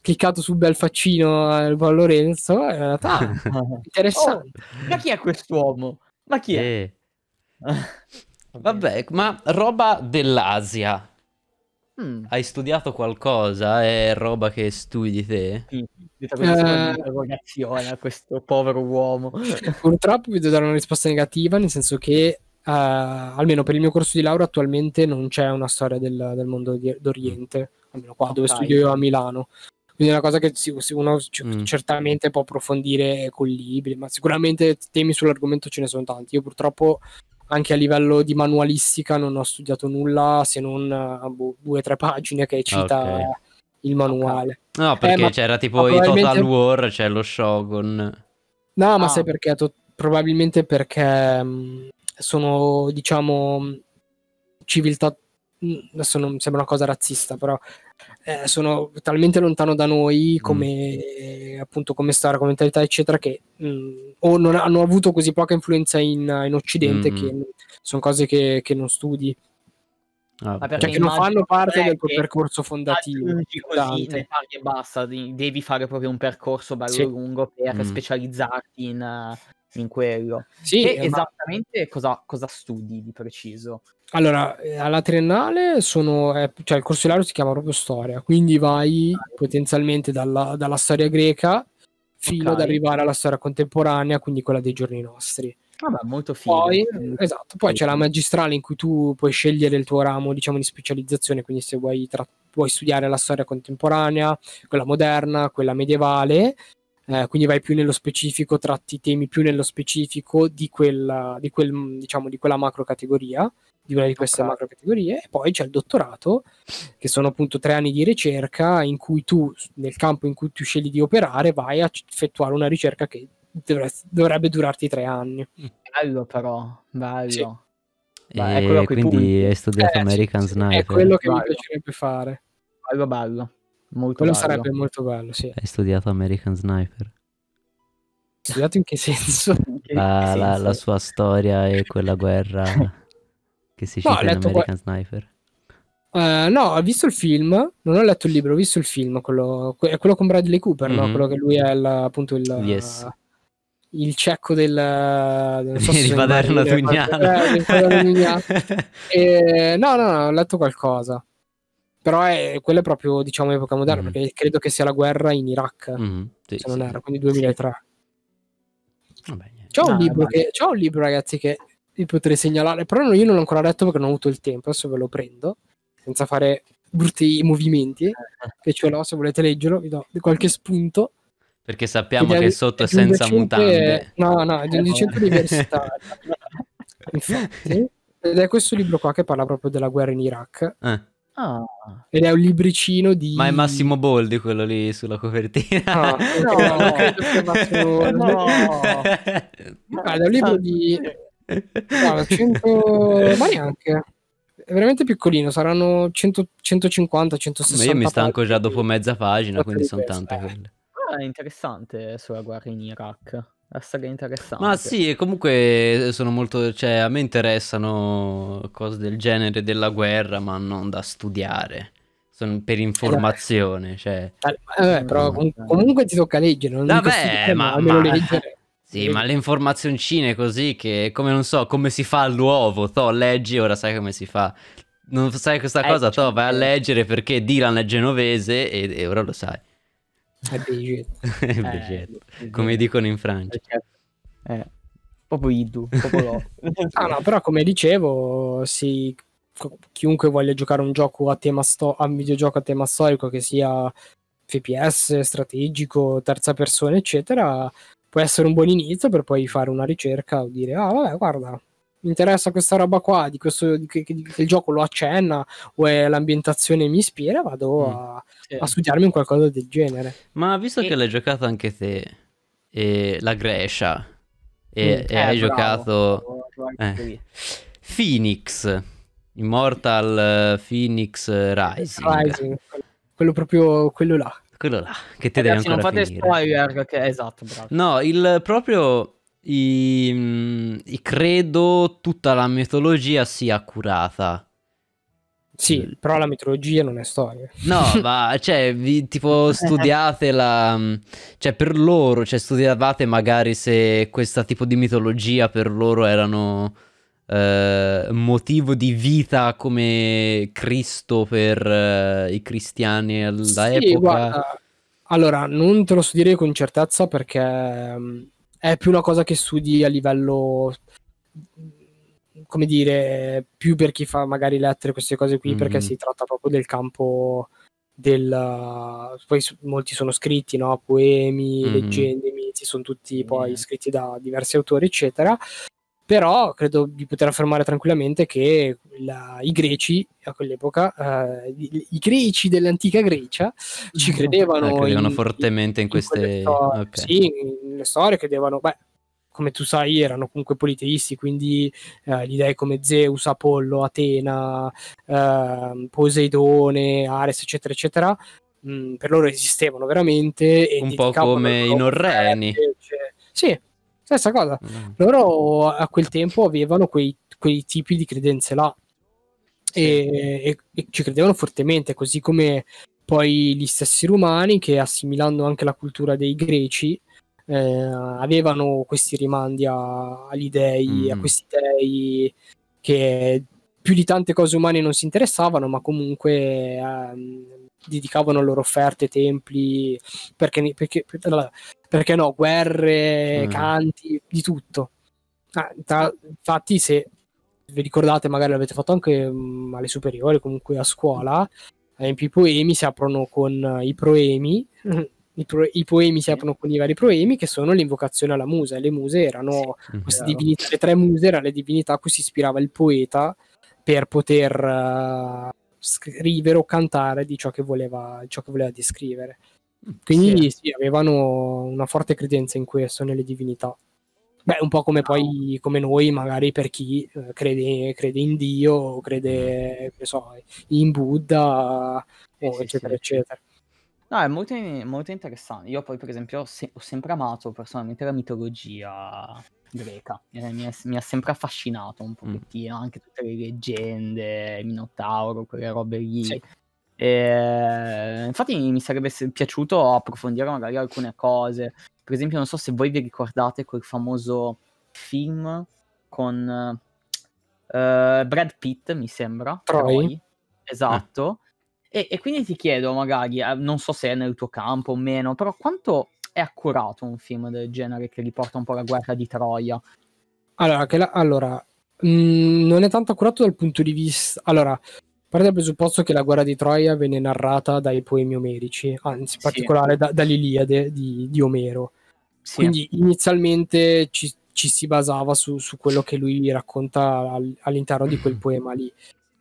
cliccato sul bel faccino al Lorenzo e ho detto, ah, [laughs] interessante. oh, da chi è quest'uomo? Ma chi è? Eh. [laughs] Vabbè, ma roba dell'Asia. Mm. Hai studiato qualcosa? È roba che studi te? Sì, questa eh. interrogazione a questo povero uomo. [laughs] Purtroppo vi devo dare una risposta negativa, nel senso che uh, almeno per il mio corso di laurea attualmente non c'è una storia del, del mondo di, d'Oriente, almeno qua okay. dove studio io a Milano. Quindi è una cosa che uno mm. certamente può approfondire con libri, ma sicuramente temi sull'argomento ce ne sono tanti. Io purtroppo anche a livello di manualistica non ho studiato nulla se non eh, boh, due o tre pagine che cita okay. il manuale. No, eh, perché eh, c'era tipo probabilmente... i Total War, c'è cioè lo Shogun. No, ah. ma sai perché? To- probabilmente perché mh, mm, sono, diciamo, civiltà mm, adesso non sembra una cosa razzista, però eh, sono talmente lontano da noi mm. come, mm. appunto, come storia, come mentalità, eccetera, che mh, mm, o non hanno avuto così poca influenza in, in Occidente mm. che sono cose che, che non studi. Ah, cioè che non fanno parte del tuo percorso fondativo così, e basta, devi fare proprio un percorso bello sì. lungo per mm. specializzarti in, in quello. Sì, e ma... esattamente cosa, cosa, studi di preciso? Allora, eh, alla triennale sono, eh, cioè il corso di laurea si chiama proprio storia, quindi vai ah. potenzialmente dalla, dalla, storia greca fino okay. ad arrivare alla storia contemporanea, quindi quella dei giorni nostri. Vabbè, molto figo. Poi, esatto, poi c'è la magistrale in cui tu puoi scegliere il tuo ramo, diciamo, di specializzazione, quindi se vuoi, tra- vuoi studiare la storia contemporanea, quella moderna, quella medievale, eh, quindi vai più nello specifico, tratti temi più nello specifico di quella, di quel, diciamo, di quella macro categoria, di una di queste okay. macro categorie, e poi c'è il dottorato, che sono appunto tre anni di ricerca in cui tu, nel campo in cui tu scegli di operare, vai a effettuare una ricerca che dovresti, dovrebbe durarti tre anni. Bello però, bello. Sì. Beh, quindi hai studiato eh, American sì, Sniper. È quello che bello. mi piacerebbe fare. Bello, bello. Molto Quello bello. sarebbe molto bello, sì. Hai studiato American Sniper? Studiato in che senso? [laughs] In che la, senso? La, la, sua storia e [laughs] quella guerra che si no, cita in American que... Sniper. Uh, no, ho visto il film, non ho letto il libro, ho visto il film, quello, quello con Bradley Cooper, mm-hmm. no? quello che lui è il, appunto il, yes. il cecco del... del so eh, [laughs] eh, no, no, no, ho letto qualcosa. Però è, quello è proprio, diciamo, epoca moderna, mm-hmm. perché credo che sia la guerra in Iraq, mm-hmm. sì, se non sì. era, quindi 2003. Sì. Vabbè, c'è, un no, libro Che, c'è un libro, ragazzi, che vi potrei segnalare, però io non l'ho ancora letto perché non ho avuto il tempo, adesso ve lo prendo, senza fare brutti movimenti, [laughs] che ce l'ho, se volete leggerlo, vi do qualche spunto. Perché sappiamo che è, sotto è senza docente, mutande. No, no, è di un docente eh, universitario. [laughs] Infatti. Ed è questo libro qua che parla proprio della guerra in Iraq. Eh Ah. Ed è un libricino di... Ma è Massimo Boldi quello lì sulla copertina. Ah, [laughs] no, no, No. Guarda, è un libro di... Guarda, [laughs] ah, 100... ma neanche. È veramente piccolino, saranno 150, 160 ma Io mi stanco già dopo mezza pagina, quindi sono tante quelle. Ah, interessante sulla guerra in Iraq la essere interessante. Ma sì, comunque eh, sono molto. Cioè, a me interessano cose del genere della guerra, ma non da studiare. Sono per informazione. Cioè... Eh, vabbè, però comunque ti tocca leggere. Non Vabbè, ma, ma... Sì, ma le informazioncine così che come non so, come si fa l'uovo, to, leggi, ora sai come si fa. Non sai questa eh, cosa, certo. to, vai a leggere perché Dylan è genovese e, e ora lo sai. È Brigitte. [laughs] è Brigitte. Eh, come dicono in Francia. Eh, certo. eh proprio Idu, proprio ah, [laughs] no, però come dicevo, si... chiunque voglia giocare un gioco a tema sto... a un videogioco a tema storico, che sia FPS, strategico, terza persona, eccetera, può essere un buon inizio per poi fare una ricerca o dire, ah vabbè, guarda, mi interessa questa roba qua, di questo, di, che, che, il gioco lo accenna o l'ambientazione mi ispira, vado mm, a, a, studiarmi un qualcosa del genere. Ma visto e... che l'hai giocato anche te, e la Grecia, e, mm, e eh, hai bravo, giocato bravo, eh. Phoenix, Immortal Phoenix Rising. Rising. quello proprio, quello là. Quello là, che te Ragazzi, devi ancora non fate finire. spoiler, perché, esatto, bravo. No, il proprio i, mm, i credo tutta la mitologia sia curata. Sì, mm. però la mitologia non è storia. No, [laughs] ma cioè, vi, tipo studiatela. Mm, cioè, per loro, cioè, studiavate magari se questo tipo di mitologia per loro erano eh, motivo di vita come Cristo per eh, i cristiani all'epoca. Sì, guarda, allora, non te lo so dire con certezza perché è più una cosa che studi a livello come dire più per chi fa magari lettere queste cose qui mm-hmm. perché mhm. si tratta proprio del campo del poi molti sono scritti no? poemi, mm-hmm. leggende, miti sono tutti poi mm-hmm. scritti da diversi autori eccetera però credo di poter affermare tranquillamente che la, i greci a quell'epoca, eh, i, i, greci dell'antica Grecia ci [laughs] credevano, eh, credevano in, fortemente in, in queste storie, okay. sì, nelle storie credevano, beh, come tu sai erano comunque politeisti, quindi eh, gli dei come Zeus, Apollo, Atena, ehm, Poseidone, Ares, eccetera, eccetera, mh, mm, per loro esistevano veramente. un po' come i norreni. Cioè, sì, Stessa cosa. Mm. Loro a quel tempo avevano quei, quei tipi di credenze là. E, e, e, ci credevano fortemente, così come poi gli stessi romani che assimilando anche la cultura dei greci eh, avevano questi rimandi a, agli dei, mm. a questi dei che più di tante cose umane non si interessavano, ma comunque eh, dedicavano loro offerte, templi, perché, perché, perché perché no, guerre, mm. canti, di tutto. tra, ah, infatti, se vi ricordate, magari l'avete fatto anche mh, mm, alle superiori, comunque a scuola, esempio, eh, i poemi si aprono con eh, i proemi. Mm. I, pro- i, poemi si aprono con i vari proemi che sono l'invocazione alla musa le muse erano mhm. queste divinità, le tre muse erano le divinità a cui si ispirava il poeta per poter uh, scrivere o cantare di ciò che voleva, ciò che voleva descrivere quindi sì. sì. avevano una forte credenza in questo, nelle divinità. Beh, un po' come poi come noi, magari per chi eh, crede, crede, in Dio, crede mm. so, in Buddha, eh, sì, eccetera, sì. eccetera. No, è molto, molto, interessante. Io poi, per esempio, se, ho sempre amato personalmente la mitologia greca. Eh, mi, è, mi, ha sempre affascinato un mm. pochettino, mm. anche tutte le leggende, Minotauro, quelle robe lì. Sì. E, infatti mi sarebbe piaciuto approfondire magari alcune cose. Per esempio, non so se voi vi ricordate quel famoso film con uh, Brad Pitt, mi sembra. Troy. Esatto. Eh. E, e quindi ti chiedo, magari, eh, non so se è nel tuo campo o meno, però quanto è accurato un film del genere che riporta un po' la guerra di Troia? Allora, la, allora mh, mm, non è tanto accurato dal punto di vista... Allora, Parte dal presupposto che la guerra di Troia venne narrata dai poemi omerici, anzi in particolare sì. da, dall'Iliade di, di Omero. Sì. Quindi inizialmente ci, ci si basava su, su, quello che lui racconta al, all'interno di quel poema lì.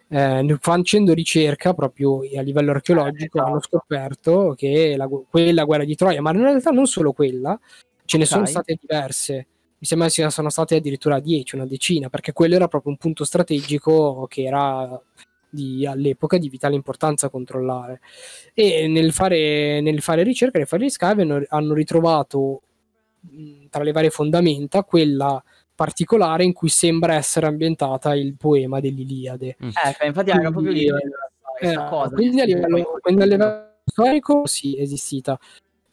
Eh, facendo ricerca proprio a livello archeologico eh, hanno esatto. scoperto che la, quella guerra di Troia, ma in realtà non solo quella, ce ne okay. sono state diverse mi sembra che siano state addirittura 10, una decina, perché quello era proprio un punto strategico che era di, all'epoca di vitale importanza controllare. E nel fare, nel fare ricerca, nel fare riscavi, hanno, hanno ritrovato tra le varie fondamenta quella particolare in cui sembra essere ambientata il poema dell'Iliade. Mm. Eh, infatti era proprio lì quindi, eh, quindi, a livello, quindi a livello storico sì, è esistita.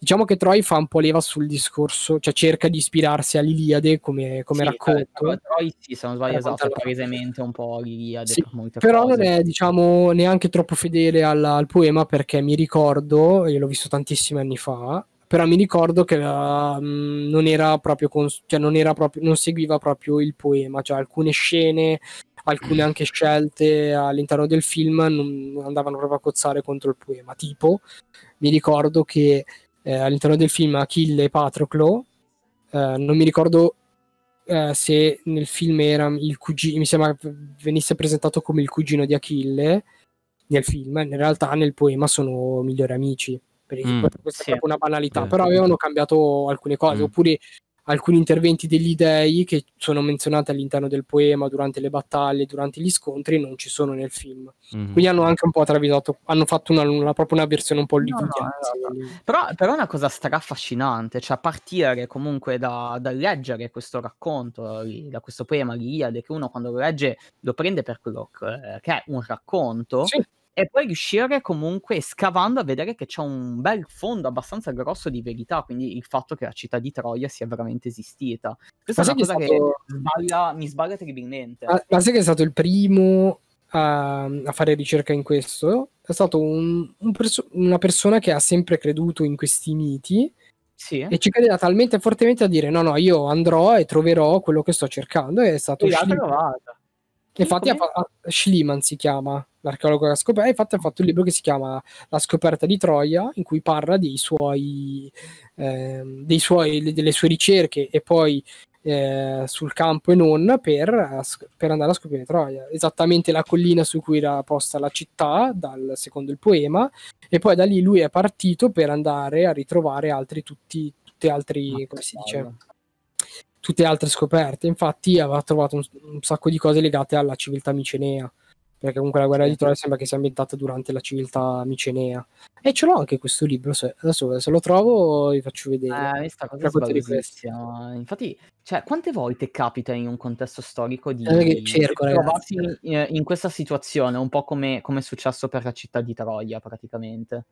Diciamo che Troy fa un po' leva sul discorso, cioè cerca di ispirarsi all'Iliade come, come sì, racconto. Eh, Troy sì, se non sbaglio, eh, esatto, palesemente un po' l'Iliade. Sì, per però cose. non è, diciamo, neanche troppo fedele al, al poema perché mi ricordo, e l'ho visto tantissimi anni fa, però mi ricordo che uh, mm, non era proprio, cons- cioè non, era proprio non seguiva proprio il poema, cioè alcune scene, alcune anche scelte all'interno del film non andavano proprio a cozzare contro il poema, tipo mi ricordo che eh, all'interno del film Achille e Patroclo. Eh, non mi ricordo eh, se nel film era il cugino, mi sembra venisse presentato come il cugino di Achille nel film, in realtà nel poema sono migliori amici. Per mm, esempio, mm, questa sì. è una banalità, eh, però avevano cambiato alcune cose, mm. oppure alcuni interventi degli dei che sono menzionati all'interno del poema durante le battaglie, durante gli scontri, non ci sono nel film. Mm-hmm. Quindi hanno anche un po' travisato, hanno fatto una, una, proprio una versione un po' hollywoodiana. No, no, no, esatto. però, però, è una cosa straffascinante, cioè partire comunque da, da leggere questo racconto, da questo poema di Iliade, che uno quando lo legge lo prende per quello che è un racconto. Sì e poi riuscire comunque scavando a vedere che c'è un bel fondo abbastanza grosso di verità, quindi il fatto che la città di Troia sia veramente esistita. Questa ma è una cosa che, stato... che sbaglia, mi sbaglia terribilmente. Ma, ah, ma sai che è stato il primo a, a fare ricerca in questo? È stato un, un perso- una persona che ha sempre creduto in questi miti. Sì. E ci credeva talmente fortemente a dire: No, no, io andrò e troverò quello che sto cercando. E è stato Infatti, ah, Schliemann si chiama l'archeologo che ha scoperto, eh, Infatti, ha fatto un libro che si chiama La scoperta di Troia, in cui parla dei suoi, eh, dei suoi delle sue ricerche e poi eh, sul campo e non per, eh, per, andare a scoprire Troia. Esattamente la collina su cui era posta la città, dal, secondo il poema, e poi da lì lui è partito per andare a ritrovare altri tutti, tutte altri, come si dice, tutte altre scoperte. Infatti aveva trovato un, un sacco di cose legate alla civiltà micenea perché comunque la guerra di Troia sembra che sia ambientata durante la civiltà micenea. E ce l'ho anche questo libro, se, adesso se lo trovo vi faccio vedere. Eh, ah, questa cosa è Infatti, cioè, quante volte capita in un contesto storico di, eh, cerco, trovarsi in, eh, in, questa situazione, un po' come, come è successo per la città di Troia praticamente?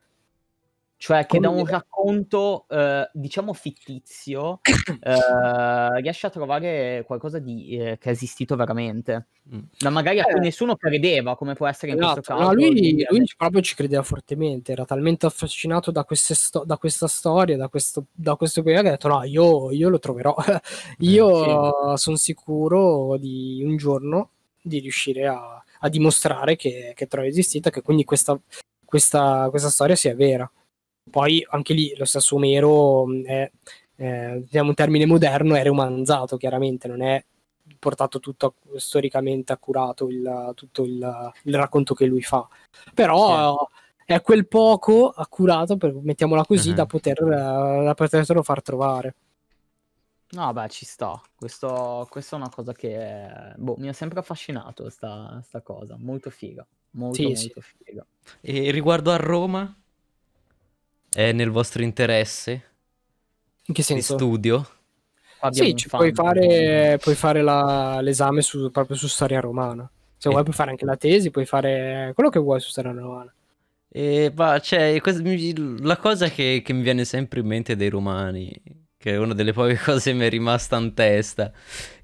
cioè che Come da un dire? racconto, eh, diciamo, fittizio, [coughs] eh, riesce a trovare qualcosa di, eh, che è esistito veramente. Mm. Ma magari a cui eh. nessuno credeva, come può essere in esatto. questo caso. No, lui, lui, proprio ci credeva fortemente, era talmente affascinato da, sto- da questa storia, da questo, da questo che ha detto, no, io, io lo troverò, [laughs] io sì. sono sicuro di un giorno di riuscire a, a dimostrare che, che trovo esistita, che quindi questa, questa, questa storia sia vera. Poi anche lì lo stesso Omero mm, è, eh, diciamo un termine moderno, è romanzato chiaramente, non è portato tutto storicamente accurato il, tutto il, il racconto che lui fa. Però sì. è quel poco accurato, per, mettiamola così, uh-huh. da, poter, eh, da poterselo far trovare. No, beh, ci sto. Questo, questa è una cosa che boh, mi ha sempre affascinato, sta, sta cosa. Molto figa. Molto, sì, molto sì. figa. E riguardo a Roma? È nel vostro interesse? In che senso? Di studio? Abbiamo sì, fan, puoi, fare, puoi fare, l'esame su, proprio su storia romana. Se e... vuoi puoi fare anche la tesi, puoi fare quello che vuoi su storia romana. E, ma, cioè, la cosa che, che mi viene sempre in mente dei romani, che è una delle poche [laughs] cose che mi è rimasta in testa,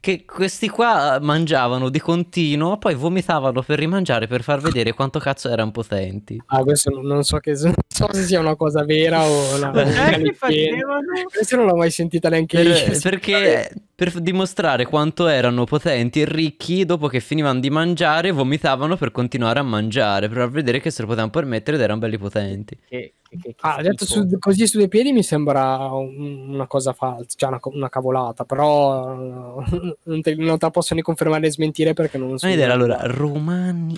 che questi qua eh, mangiavano di continuo, poi vomitavano per rimangiare per far vedere quanto cazzo erano potenti. Ah, questo non so, che, [laughs] non so se sia una cosa vera o una, una eh, Questo non l'ho mai sentita neanche per, io. Eh, perché per dimostrare quanto erano potenti e ricchi, dopo che finivano di mangiare, vomitavano per continuare a mangiare, per far vedere che se lo potevano permettere ed erano belli potenti. Che, che, che ah, detto su, così sui piedi mi sembra una cosa falsa, cioè una, una cavolata, però eh, non, te, non te la posso né confermare né smentire perché non so. Non idea, allora, Romani...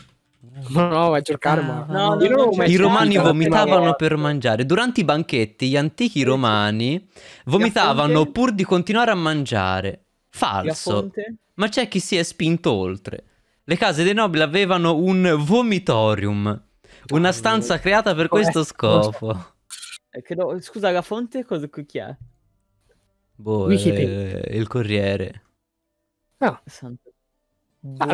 No, no, vai a cercare. Ah, no, no, no, I romani vomitavano per mangiare. Durante i banchetti, gli antichi romani vomitavano pur di continuare a mangiare. Falso. Ma c'è chi si è spinto oltre. Le case dei nobili avevano un vomitorium, una stanza creata per questo scopo. [laughs] Scusa, la fonte chi è? Boh, eh, il Corriere. No. Santo. Ah,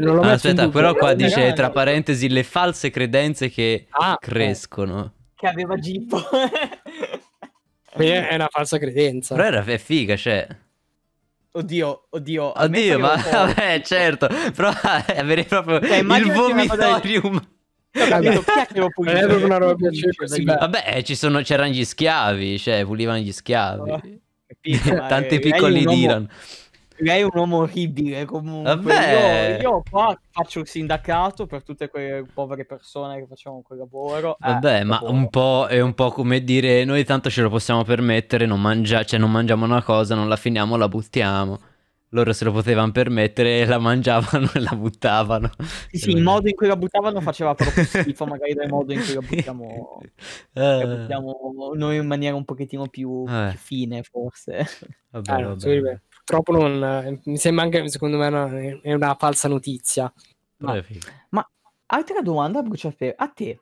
no, aspetta, però qua eh, dice tra parentesi le false credenze che ah, eh. crescono. Che aveva Gippo. è una falsa credenza. Però era, è figa, cioè. Oddio, oddio. Oddio, ma [laughs] vabbè, certo. Però eh, avere proprio eh, il vomitorium. Capito, chi è che una roba cioè, piacevole. Vabbè, ci sono, c'erano gli schiavi, cioè pulivano gli schiavi. Oh, capito, [laughs] Tanti piccoli Diran. Uomo lei è un uomo orribile comunque. Vabbè. Io, io qua faccio il sindacato per tutte quelle povere persone che facevano quel lavoro. Eh, vabbè, eh, ma un po' è un po' come dire noi tanto ce lo possiamo permettere, non, mangia- cioè, non mangiamo una cosa, non la finiamo, la buttiamo loro se lo potevano permettere [laughs] la mangiavano e la buttavano. Sì, sì il modo in cui la buttavano faceva proprio [laughs] schifo magari dal modo in cui la buttiamo, uh... la buttiamo noi in maniera un pochettino più, eh. più fine forse. Vabbè, allora, ah, vabbè purtroppo non, eh, mi sembra anche, secondo me, una, è una falsa notizia. Ma, ma altra domanda, Bruciapelo, a te,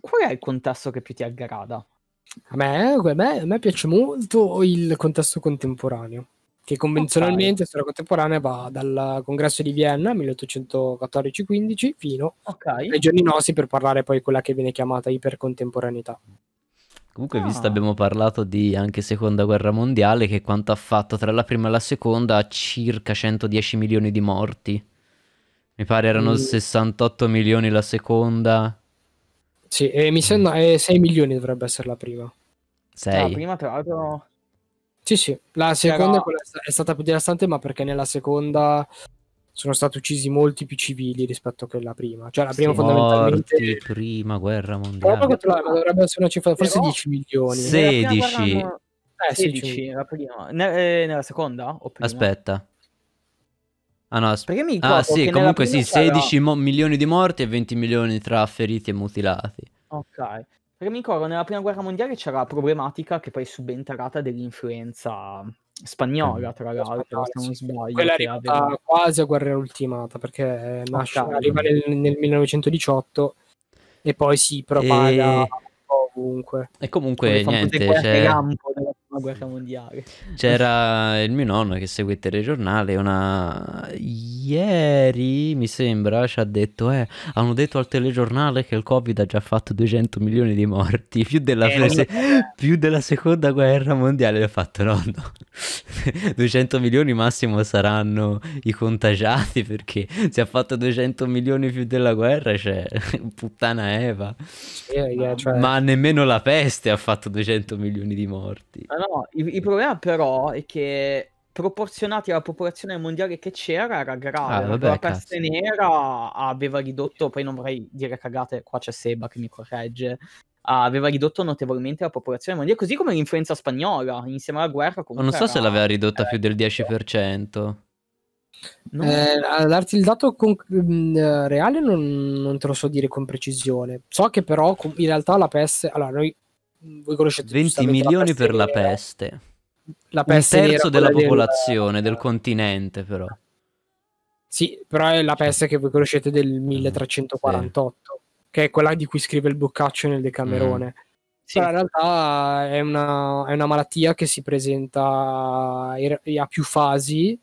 qual è il contesto che più ti aggrada? A me, a me, a me piace molto il contesto contemporaneo, che convenzionalmente, okay. storia contemporanea, va dal congresso di Vienna 1814-15 fino okay. ai giorni nostri per parlare poi quella che viene chiamata ipercontemporaneità. Comunque, ah. visto abbiamo parlato di anche seconda guerra mondiale, che quanto ha fatto tra la prima e la seconda ha circa 110 milioni di morti. Mi pare erano mm. 68 milioni la seconda. Sì, e mi sembra eh, 6 milioni dovrebbe essere la prima. 6. La ah, prima tra l'altro... Sì, sì, la seconda Però... è, stata più devastante, ma perché nella seconda sono stati uccisi molti più civili rispetto a quella prima. Cioè la prima sì, fondamentalmente... prima guerra mondiale. Proprio dovrebbe essere una cifra, forse Però... 10 milioni. 16. Eh, 16, 16. la prima. Ne- eh, nella seconda? Aspetta. Ah no, as- perché mi ah, sì, comunque sì, 16 mo- milioni di morti e 20 milioni tra feriti e mutilati. Ok. Perché mi ricordo nella prima guerra mondiale c'era la problematica che poi è subentrata dell'influenza spagnola, eh, tra l'altro, se non sbaglio. Quella è aveva... quasi a guerra ultimata perché eh, nasce, okay. arriva nel, nel, 1918 e poi si propaga e... ovunque. E comunque, niente, c'è... Cioè... campo della prima guerra mondiale. C'era [laughs] il mio nonno che segue il telegiornale. Una... Ieri mi sembra ci ha detto: eh, hanno detto al telegiornale che il Covid ha già fatto 200 milioni di morti, più della, eh, se... più della seconda guerra mondiale. Ho fatto nonno. 200 [laughs] milioni massimo saranno i contagiati perché se ha fatto 200 milioni più della guerra c'è cioè, [laughs] puttana Eva. Yeah, yeah, cioè... Ma nemmeno la peste ha fatto 200 milioni di morti. Ah, no, no, il, il, problema però è che proporzionati alla popolazione mondiale che c'era era grave. Ah, vabbè, la peste nera aveva ridotto, poi non vorrei dire cagate, qua c'è Seba che mi corregge, aveva ridotto notevolmente la popolazione mondiale, così come l'influenza spagnola, insieme alla guerra. Ma Non so se l'aveva ridotta eh. più del 10%. No. Eh, darti il dato con, mm, reale non, non, te lo so dire con precisione. So che però in realtà la peste, allora noi Mm, voi conoscete 20 milioni la per la peste. La peste Un terzo della popolazione del... del continente, però. Sì, però è la peste che voi conoscete del 1348, mm, sì. che è quella di cui scrive il Boccaccio nel Decamerone. Mm. Sì. Però in realtà è una, è una, malattia che si presenta a più fasi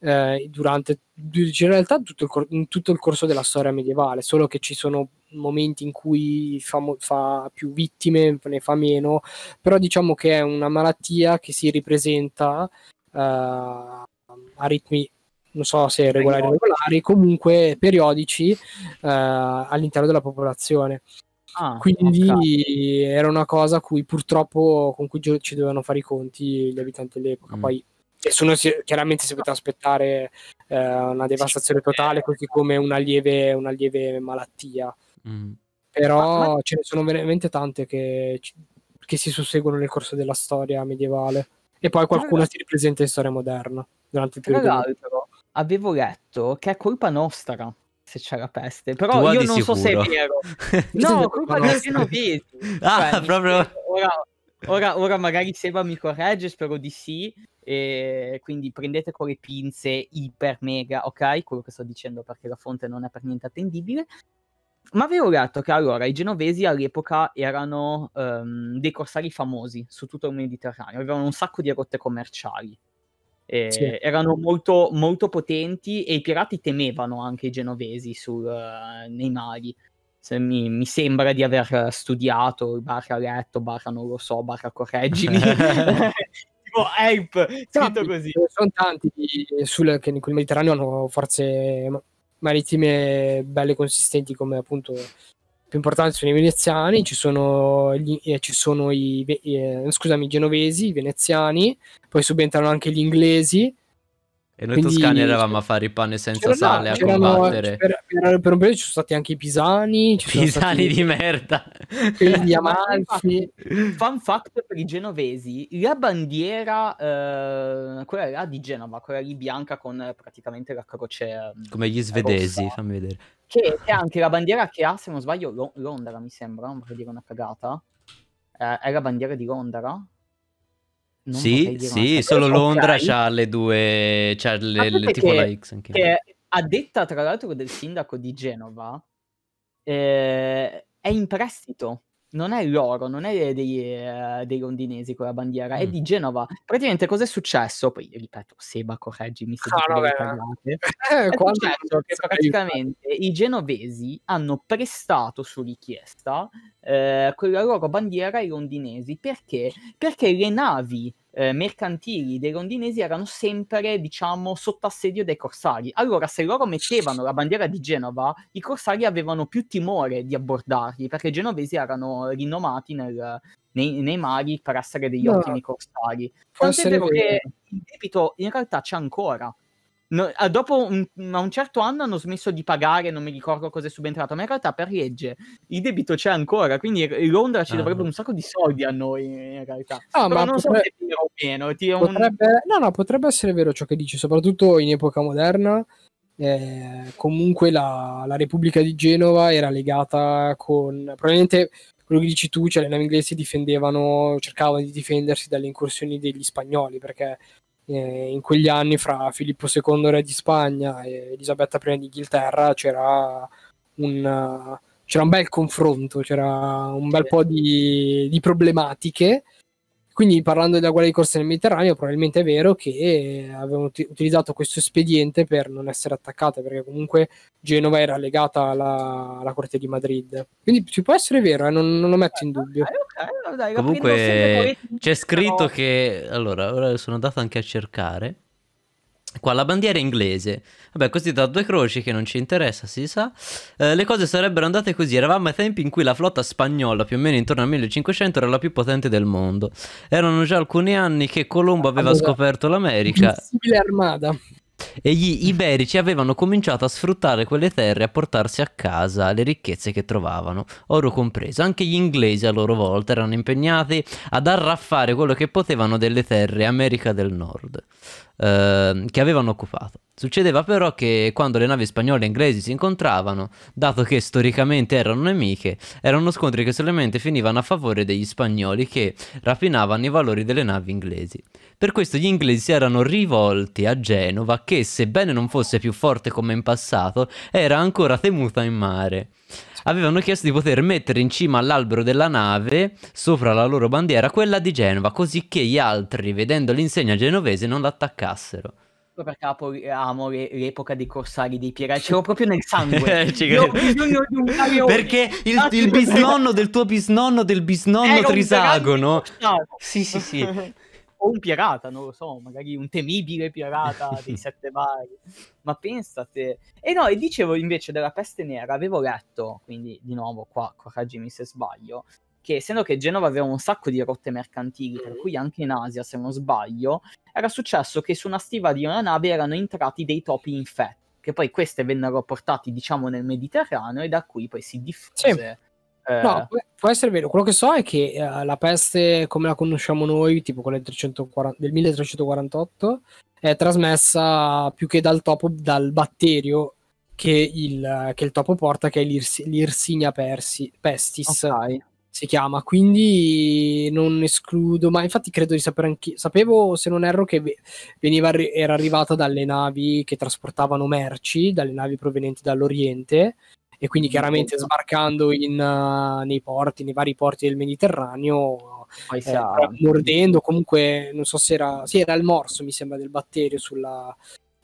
eh, durante in realtà tutto il, cor- tutto il, corso della storia medievale, solo che ci sono momenti in cui fa, fa, più vittime, ne fa meno, però diciamo che è una malattia che si ripresenta eh, a ritmi non so se regolari o regolari, comunque periodici eh, all'interno della popolazione. Ah, Quindi okay. era una cosa cui, purtroppo con cui ci dovevano fare i conti gli abitanti dell'epoca. Mm. Poi nessuno si, chiaramente si poteva aspettare eh, una devastazione totale, così come una lieve, una lieve malattia. Mm. Però ma... ce ne sono veramente tante che, che, si susseguono nel corso della storia medievale. E poi qualcuna si ripresenta in storia moderna durante il periodo. Tra avevo letto che è colpa nostra se c'è la peste. Però Tua io non sicuro. so se è vero. [laughs] no, colpa dei genovesi. [laughs] Ah, cioè, proprio... Ora, ora, ora magari Seba mi corregge, spero di sì eh, quindi prendete con le pinze iper mega, ok, quello che sto dicendo perché la fonte non è per niente attendibile. Ma avevo letto che allora i genovesi all'epoca erano um, dei corsari famosi su tutto il Mediterraneo, avevano un sacco di rotte commerciali, eh, sì. erano molto, molto, potenti e i pirati temevano anche i genovesi sul, uh, nei mari. Se mi, mi, sembra di aver studiato, barra letto, barra non lo so, barra correggimi, [laughs] [laughs] tipo hype, scritto così. Sono tanti sul, che nel Mediterraneo hanno forze marittime belle consistenti come appunto più importanti sono i veneziani, ci sono, gli, eh, ci sono i, eh, scusami, i genovesi, i veneziani, poi subentrano anche gli inglesi, e noi Quindi, toscani eravamo a fare il pane senza sale, a combattere. Per, per, per, un periodo ci sono stati anche i pisani. pisani stati... di merda. Quindi [laughs] amalfi. Fun fact per i genovesi. La bandiera, eh, quella là di Genova, quella lì bianca con praticamente la croce mm, Come gli svedesi, rossa, fammi vedere. Che è anche la bandiera che ha, se non sbaglio, Londra mi sembra, non vorrei dire una cagata. Eh, è la bandiera di Londra, sì, sì solo Londra ha le due, c'ha le, le, tipo che, la X anche. Che a detta tra l'altro del sindaco di Genova, eh, è in prestito non è loro, non è eh, dei, eh, dei londinesi quella bandiera, mm. è di Genova. Praticamente cosa è successo? Poi ripeto, Seba, correggimi se ah, no, [laughs] eh, è successo che praticamente i genovesi hanno prestato su richiesta eh, quella loro bandiera ai londinesi perché? Perché le navi eh, mercantili dei londinesi erano sempre, diciamo, sotto assedio dai corsari. Allora, se loro mettevano la bandiera di Genova, i corsari avevano più timore di abbordarli, perché i genovesi erano rinomati nel, nei, nei, mari per essere degli no, ottimi corsari. Tant'è vero che il debito in realtà c'è ancora, No, ah, dopo un, mm, un certo anno hanno smesso di pagare, non mi ricordo cosa è subentrato, ma in realtà per legge il debito c'è ancora, quindi Londra ci ah. dovrebbe no. un sacco di soldi a noi in realtà. No, ah, ma non potrebbe, so se o meno. Potrebbe, un... No, no, potrebbe essere vero ciò che dici, soprattutto in epoca moderna. Eh, comunque la, la, Repubblica di Genova era legata con... Probabilmente quello che dici tu, cioè le navi inglesi difendevano, cercavano di difendersi dalle incursioni degli spagnoli, perché eh, in quegli anni fra Filippo II re di Spagna e Elisabetta I d'Inghilterra c'era un, c'era un bel confronto, c'era un bel po' di, di problematiche quindi parlando della guerra di corsa nel Mediterraneo, probabilmente è vero che eh, avevano t- utilizzato questo espediente per non essere attaccate, perché comunque Genova era legata alla, alla corte di Madrid. Quindi ci può essere vero, eh? non, non, lo metto in eh, dubbio. Eh, comunque c'è scritto che... Allora, ora sono andato anche a cercare Qua la bandiera inglese. Vabbè, così da due croci che non ci interessa, si sa. Eh, le cose sarebbero andate così. Eravamo ai tempi in cui la flotta spagnola, più o meno intorno al 1500, era la più potente del mondo. Erano già alcuni anni che Colombo aveva allora, scoperto l'America. Simile armada. E gli iberici avevano cominciato a sfruttare quelle terre e a portarsi a casa le ricchezze che trovavano, oro compreso. Anche gli inglesi a loro volta erano impegnati ad arraffare quello che potevano delle terre America del Nord eh, che avevano occupato. Succedeva però che quando le navi spagnole e inglesi si incontravano, dato che storicamente erano nemiche, erano scontri che solamente finivano a favore degli spagnoli che rapinavano i valori delle navi inglesi. Per questo gli inglesi si erano rivolti a Genova che, sebbene non fosse più forte come in passato, era ancora temuta in mare. Avevano chiesto di poter mettere in cima all'albero della nave, sopra la loro bandiera, quella di Genova, così che gli altri, vedendo l'insegna genovese, non l'attaccassero capo, ecco amo l'epoca dei corsari di pirati, c'ero proprio nel sangue. [laughs] Eh, Io bisogno di un Perché il, ah, il, bisnonno del tuo bisnonno del bisnonno Era trisagono. Sì, sì, sì. [laughs] o un pirata, non lo so, magari un temibile pirata dei [laughs] sette mari. Ma pensa te. E no, e dicevo invece della peste nera, avevo letto, quindi di nuovo qua, correggimi se sbaglio, che essendo che Genova aveva un sacco di rotte mercantili, per mm-hmm. cui anche in Asia, se non sbaglio, era successo che su una stiva di una nave erano entrati dei topi infetti, che poi queste vennero portati, diciamo, nel Mediterraneo e da qui poi si diffuse. Sì eh. No, può essere vero. Quello che so è che uh, la peste come la conosciamo noi, tipo quella del, 340, del 1348, è trasmessa più che dal topo, dal batterio che il, che il topo porta, che è l'Irs- l'Irsinia persi, pestis. Okay. Si chiama, quindi non escludo, ma infatti credo di sapere anche. Sapevo, se non erro, che veniva, era arrivata dalle navi che trasportavano merci, dalle navi provenienti dall'Oriente, e quindi chiaramente sbarcando in, uh, nei porti, nei vari porti del Mediterraneo, eh, mordendo comunque, non so se era, sì, era il morso mi sembra del batterio sulla,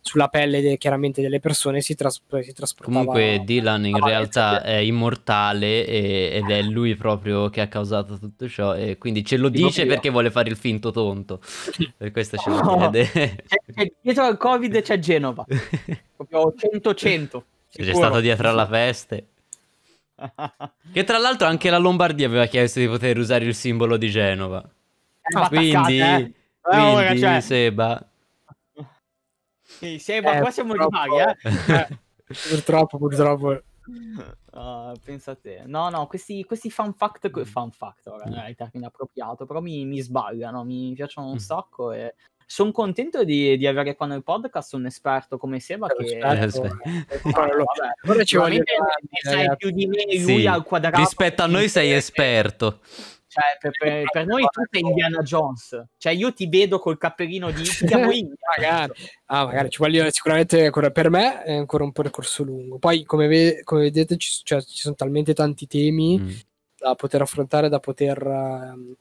sulla pelle de, chiaramente delle persone si, tras- si trasportava. Comunque Dylan in realtà cioè è immortale e, ed è lui proprio che ha causato tutto ciò e quindi ce lo Dico dice perché vuole fare il finto tonto. [laughs] Per questo ce lo chiede. dietro al Covid c'è Genova. [laughs] proprio 100-100. Sei stato dietro alla peste. che tra l'altro anche la Lombardia aveva chiesto di poter usare il simbolo di Genova. Ah, quindi, eh. quindi eh, cioè... Seba. Sì, Seba, eh, qua siamo di maghi, eh. purtroppo, [laughs] purtroppo. Uh, pensa a te. No, no, questi, questi fan fact, mm. fan fact, ora, in realtà, inappropriato, però mi, mi sbagliano, mi piacciono un mm. sacco e sono contento di, di, avere qua nel podcast un esperto come Seba che esperto. Eh, eh ci voglio sai più di me lui sì. al quadrato rispetto a noi sei esperto cioè, per, per, per, noi tu sei Indiana Jones cioè io ti vedo col cappellino di ti chiamo [laughs] magari. Ah, magari ci voglio sicuramente per me è ancora un percorso lungo poi come, ve, come vedete ci, cioè, ci, sono talmente tanti temi mm. da poter affrontare da poter uh,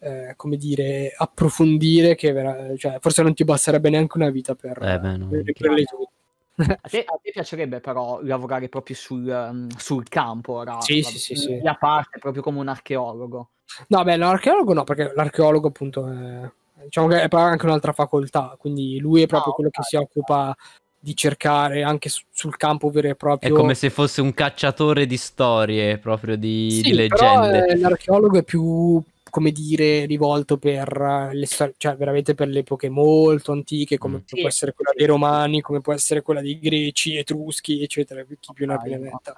eh, come dire, approfondire che vera- cioè, forse non ti basterebbe neanche una vita per, eh tutti. A te, a te, piacerebbe però lavorare proprio sul, ehm, sul campo, ora, sì, la, sì, sì, la parte proprio come un archeologo. No, beh, l'archeologo no, perché l'archeologo appunto è, diciamo che è anche un'altra facoltà, quindi lui è ah, proprio no, quello okay. che si occupa di cercare anche su, sul campo vero e proprio. È come se fosse un cacciatore di storie, proprio di, sì, di leggende. Eh, l'archeologo è più come dire, rivolto per eh, le storie, cioè veramente per le epoche molto antiche, come mm. sì, può essere quella dei Romani, come può essere quella dei Greci, Etruschi, eccetera, chi più ne ha più ne metta.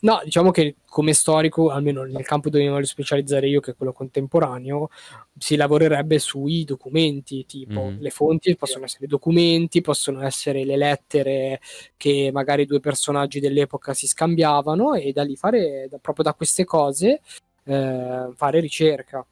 No, diciamo che come storico, almeno nel campo dove mi voglio specializzare io, che è quello contemporaneo, si lavorerebbe sui documenti, tipo mm. le fonti possono essere documenti, possono essere le lettere che magari due personaggi dell'epoca si scambiavano e da lì fare da, proprio da queste cose eh, fare ricerca.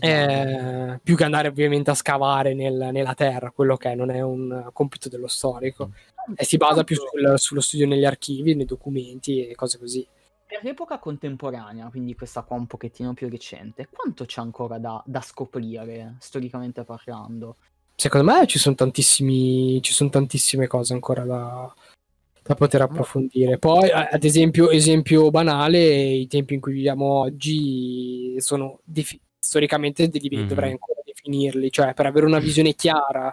Eh, più che andare ovviamente a scavare nel, nella terra, quello che è, non è un compito dello storico. Mm. E si basa più sul, sullo studio negli archivi, nei documenti e cose così. Per l'epoca contemporanea, quindi questa qua un pochettino più recente, quanto c'è ancora da, da scoprire, storicamente parlando? Secondo me ci sono, ci sono tantissime cose ancora da, da poter approfondire. Poi, ad esempio, esempio banale, i tempi in cui viviamo oggi sono defi- storicamente devi, mm-hmm. dovrai ancora definirli, cioè per avere una visione chiara,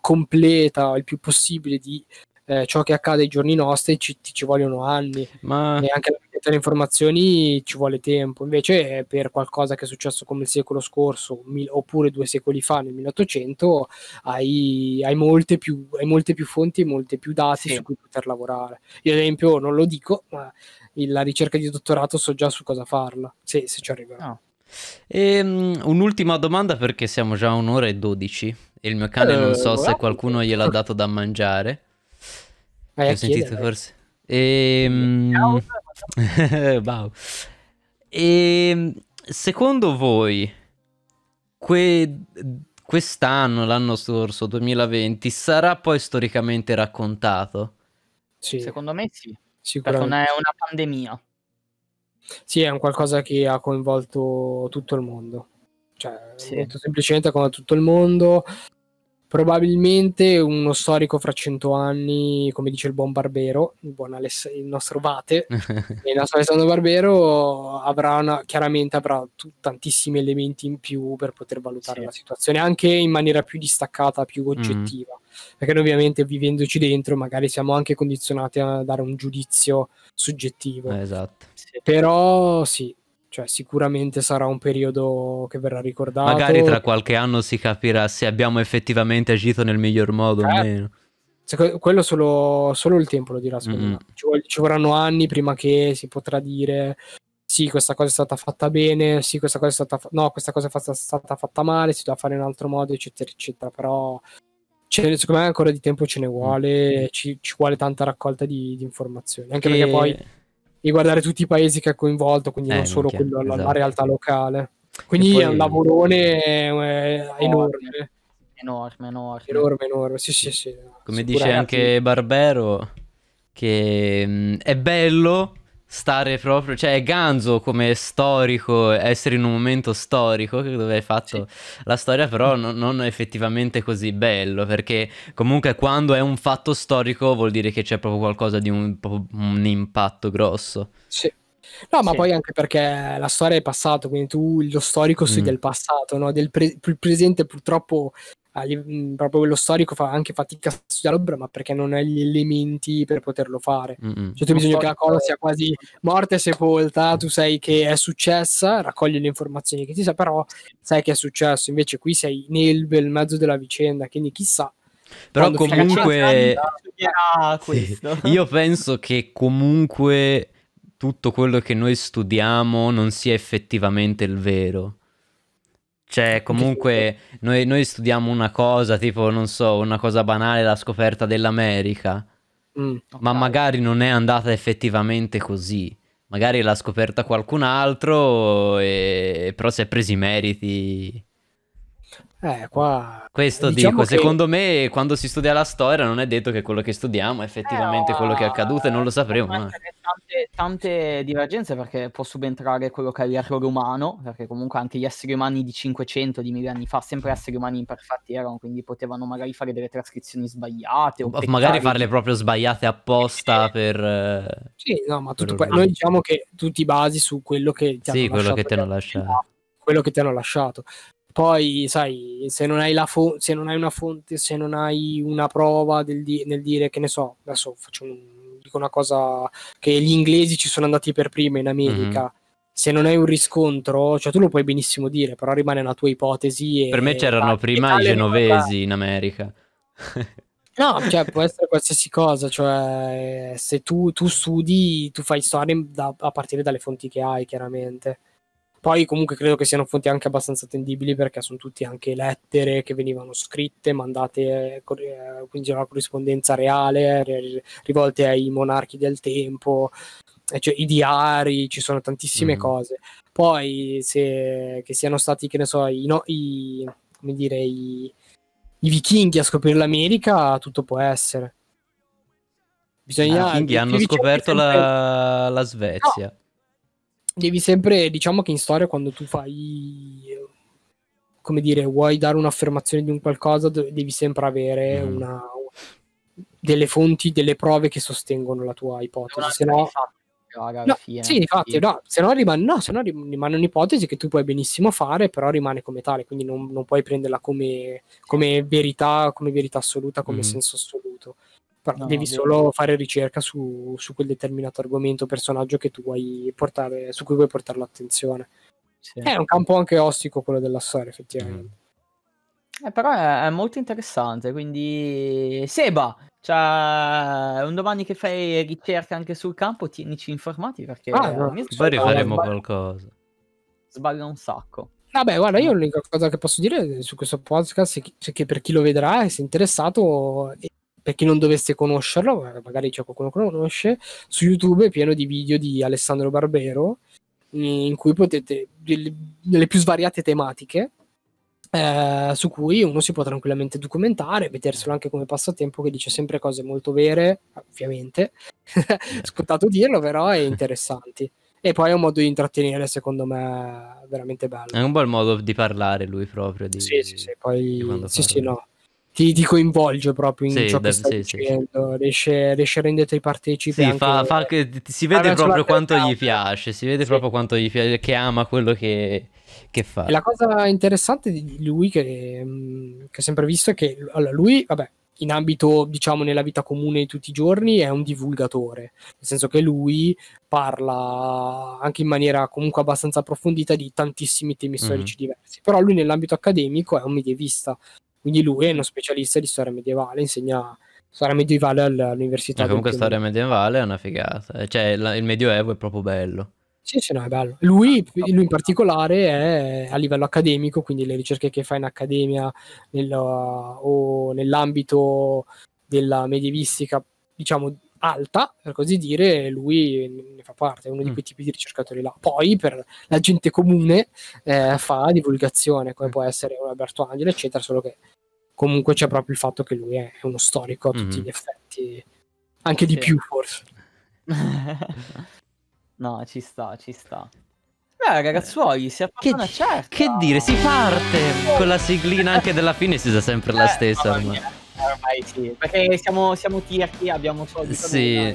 completa, il più possibile di eh, ciò che accade ai giorni nostri ci, ci vogliono anni Ma... e anche le informazioni ci vuole tempo invece eh, per qualcosa che è successo come il secolo scorso mil- oppure due secoli fa nel 1800 hai, hai, molte, più, hai molte più fonti e molte più dati sì. su cui poter lavorare io ad esempio non lo dico ma la ricerca di dottorato so già su cosa farla se, se ci arriverà no. Ah. E, um, un'ultima domanda perché siamo già a un'ora e dodici e il mio cane eh, non so eh, se qualcuno gliel'ha [laughs] dato da mangiare hai L'ho sentito chiedere. forse. Ehm... [laughs] wow. E, ehm, secondo voi, que... quest'anno, l'anno scorso, 2020, sarà poi storicamente raccontato? Sì. Secondo me sì. Sicuramente. Non è una pandemia. Sì, è un qualcosa che ha coinvolto tutto il mondo. Cioè, sì. molto semplicemente con tutto il mondo Probabilmente uno storico fra cento anni, come dice il buon Barbero, il, buon Aless- il nostro Vate, [laughs] il nostro Alessandro Barbero, avrà una, chiaramente avrà t- tantissimi elementi in più per poter valutare sì. la situazione, anche in maniera più distaccata, più mm. oggettiva. Mm. Perché noi ovviamente vivendoci dentro magari siamo anche condizionati a dare un giudizio soggettivo. Eh, esatto. Però sì, cioè, sicuramente sarà un periodo che verrà ricordato. Magari tra qualche anno si capirà se abbiamo effettivamente agito nel miglior modo eh, o meno. Secondo, quello solo, solo, il tempo lo dirà, mm. me. Ci, vor- ci, vorranno anni prima che si potrà dire sì, questa cosa è stata fatta bene, sì, questa cosa è stata, fa- no, questa cosa è fa- stata fatta male, si doveva fare in un altro modo, eccetera, eccetera. Però ce, secondo me ancora di tempo ce ne mm. vuole, mm. ci, ci, vuole tanta raccolta di, di informazioni. Anche e... perché poi e guardare tutti i paesi che ha coinvolto, quindi eh, non solo minchia, quello, esatto. la, realtà locale. Quindi poi... è un lavorone eh, enorme. Enorme, enorme. Enorme, enorme, sì, sì, sì. Come dice anche Barbero, che mh, mm, è bello stare proprio, cioè Ganzo come storico, essere in un momento storico dove hai fatto sì. la storia, però [laughs] non, non effettivamente così bello, perché comunque quando è un fatto storico vuol dire che c'è proprio qualcosa di un, un impatto grosso. Sì. No, ma sì. poi anche perché la storia è passato, quindi tu lo storico mm. studi del passato, no? del pre- presente purtroppo Mm, proprio quello storico fa anche fatica a studiarlo, ma perché non ha gli elementi per poterlo fare. Mm-hmm. Cioè, tu bisogna che la cosa sia quasi morta e sepolta, tu sai che è successa, raccogli le informazioni che ti sa, però sai che è successo. Invece qui sei nel bel mezzo della vicenda, quindi chissà. Però Quando comunque... Sì. [laughs] Io penso che comunque tutto quello che noi studiamo non sia effettivamente il vero cioè, comunque, noi, noi, studiamo una cosa, tipo, non so, una cosa banale, la scoperta dell'America. Mm, okay. Ma magari non è andata effettivamente così. Magari l'ha scoperta qualcun altro, e... però si è presi i meriti eh, qua... Questo diciamo dico, che... secondo me quando si studia la storia non è detto che quello che studiamo è effettivamente eh, quello che è accaduto e non lo sapremo. Tante, tante, divergenze perché può subentrare quello che è l'errore umano, perché comunque anche gli esseri umani di 500, di mille anni fa, sempre esseri umani imperfetti erano, quindi potevano magari fare delle trascrizioni sbagliate. O, o magari farle proprio sbagliate apposta eh, per... Eh, sì, no, ma tutto per... noi diciamo che tu ti basi su quello che ti sì, hanno quello lasciato. Che te hanno lasciato. Quello che ti hanno lasciato poi, sai, se non hai, la fo- se non hai una fonte, se non hai una prova di- nel dire che ne so, adesso faccio un- dico una cosa che gli inglesi ci sono andati per prima in America. Mm-hmm se non hai un riscontro, cioè tu lo puoi benissimo dire, però rimane una tua ipotesi. per me c'erano prima i genovesi in America. [laughs] no, cioè può essere qualsiasi cosa, cioè se tu, tu studi, tu fai storie da, a partire dalle fonti che hai, chiaramente. Poi comunque credo che siano fonti anche abbastanza attendibili perché sono tutte anche lettere che venivano scritte, mandate, eh, eh quindi c'è una corrispondenza reale, re, rivolte ai monarchi del tempo, cioè, i diari, ci sono tantissime mm. cose. Poi se che siano stati, che ne so, i, no, i come dire, i, i vichinghi a scoprire l'America, tutto può essere. Ah, Bisogna. I vichinghi hanno scoperto la, la, Svezia. No, devi sempre, diciamo che in storia quando tu fai, come dire, vuoi dare un'affermazione di un qualcosa, devi sempre avere mm. una, delle fonti, delle prove che sostengono la tua ipotesi, se no... no, sì, infatti, no, se no, rimane, no, se no rimane un'ipotesi che tu puoi benissimo fare, però rimane come tale, quindi non, non puoi prenderla come, come, verità, come verità assoluta, come mm. senso assoluto. Però no, devi solo vero. fare ricerca su, su, quel determinato argomento, personaggio portare, su cui vuoi portare l'attenzione. Sì. È un campo anche ostico quello della storia, effettivamente. Mm. Eh, però è, è, molto interessante, quindi Seba, cioè, un domani che fai ricerca anche sul campo, tienici informati perché ah, no. poi rifaremo sbaglia... qualcosa. Sbaglia un sacco. Vabbè, guarda, io mm. l'unica cosa che posso dire su questo podcast è cioè che per chi lo vedrà e se è interessato per chi non dovesse conoscerlo, eh, magari c'è qualcuno che lo conosce, su YouTube è pieno di video di Alessandro Barbero in cui potete delle più svariate tematiche eh, su cui uno si può tranquillamente documentare, vederselo anche come passatempo che dice sempre cose molto vere, ovviamente, [laughs] scontato dirlo però, è interessanti. E poi è un modo di intrattenere, secondo me, veramente bello. È un bel modo di parlare lui proprio. Di, sì, sì, sì. Poi, sì, parla. sì, no ti, ti, coinvolge proprio in sì, ciò che stai sì, dicendo, sì, riesce, riesce, a renderti partecipe. Anche, fa, fa, si vede proprio quanto gli piace, si vede proprio quanto gli piace, che ama quello che, che fa. La cosa interessante di lui che, mm, che ho sempre visto è che allora, lui, vabbè, in ambito, diciamo, nella vita comune di tutti i giorni, è un divulgatore, nel senso che lui parla anche in maniera comunque abbastanza approfondita di tantissimi temi storici mm diversi, però lui nell'ambito accademico è un medievista, quindi lui è uno specialista di storia medievale, insegna storia medievale all'università. Ma comunque storia medievale è una figata, eh, cioè la, il medioevo è proprio bello. Sì, sì, no, è bello. Lui, ah, lui, in particolare è a livello accademico, quindi le ricerche che fa in accademia nel, o nell'ambito della medievistica, diciamo, alta, per così dire, lui ne fa parte, è uno mm. di quei tipi di ricercatori là. Poi per la gente comune eh, fa divulgazione, come mm. può essere un Alberto Angelo, eccetera, solo che comunque c'è proprio il fatto che lui è uno storico a tutti mm. gli effetti, anche sì. di più forse. [laughs] no, ci sta, ci sta. Beh, ragazzuoli, si è che, certa. che dire, si parte con la siglina anche della fine, si sa sempre la eh, stessa. ormai. Eh, ormai sì, perché siamo, siamo tirchi, abbiamo soldi. Sì.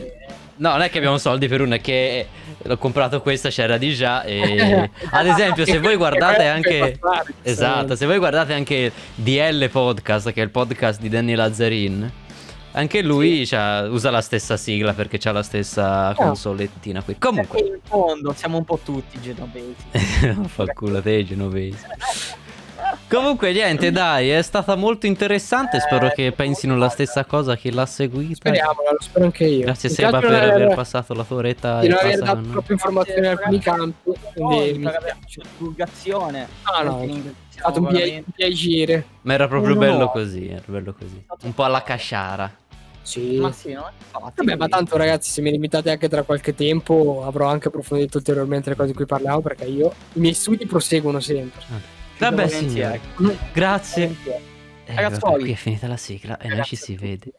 No, non è che abbiamo soldi per una, è che eh, l'ho comprato questa, c'era di già. E... [laughs] Ad esempio, se voi guardate anche. Esatto, se voi guardate anche DL Podcast, che è il podcast di Danny Lazzarin, anche lui sì. usa la stessa sigla perché c'ha la stessa ah. consolettina qui. Comunque. Perché in fondo siamo un po' tutti genovesi. no, [laughs] fa culo te, genovesi. [laughs] Comunque niente dai è stata molto interessante Spero eh, che pensino la stessa cosa che l'ha seguita Speriamo, lo spero anche io Grazie Seba per aver, aver passato la tua oretta Di non aver dato troppe informazioni in alcuni campi Quindi mi divulgazione Ah no, no è stato un piacere Ma era proprio no. bello così Era bello così Un po' alla casciara sì. Ma sì, no? Infatti, Vabbè, ma tanto ragazzi, se mi limitate anche tra qualche tempo, avrò anche approfondito ulteriormente le cose di cui parliamo perché io i miei studi proseguono sempre. Okay. Ah. Vabbè, signore. Grazie. Volentieri. Eh, Ragazzuoli. Qui è finita la sigla e noi ci si vede.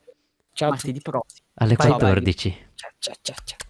Ciao a tutti, prossimo. Alle 14. ciao, ciao, ciao. ciao.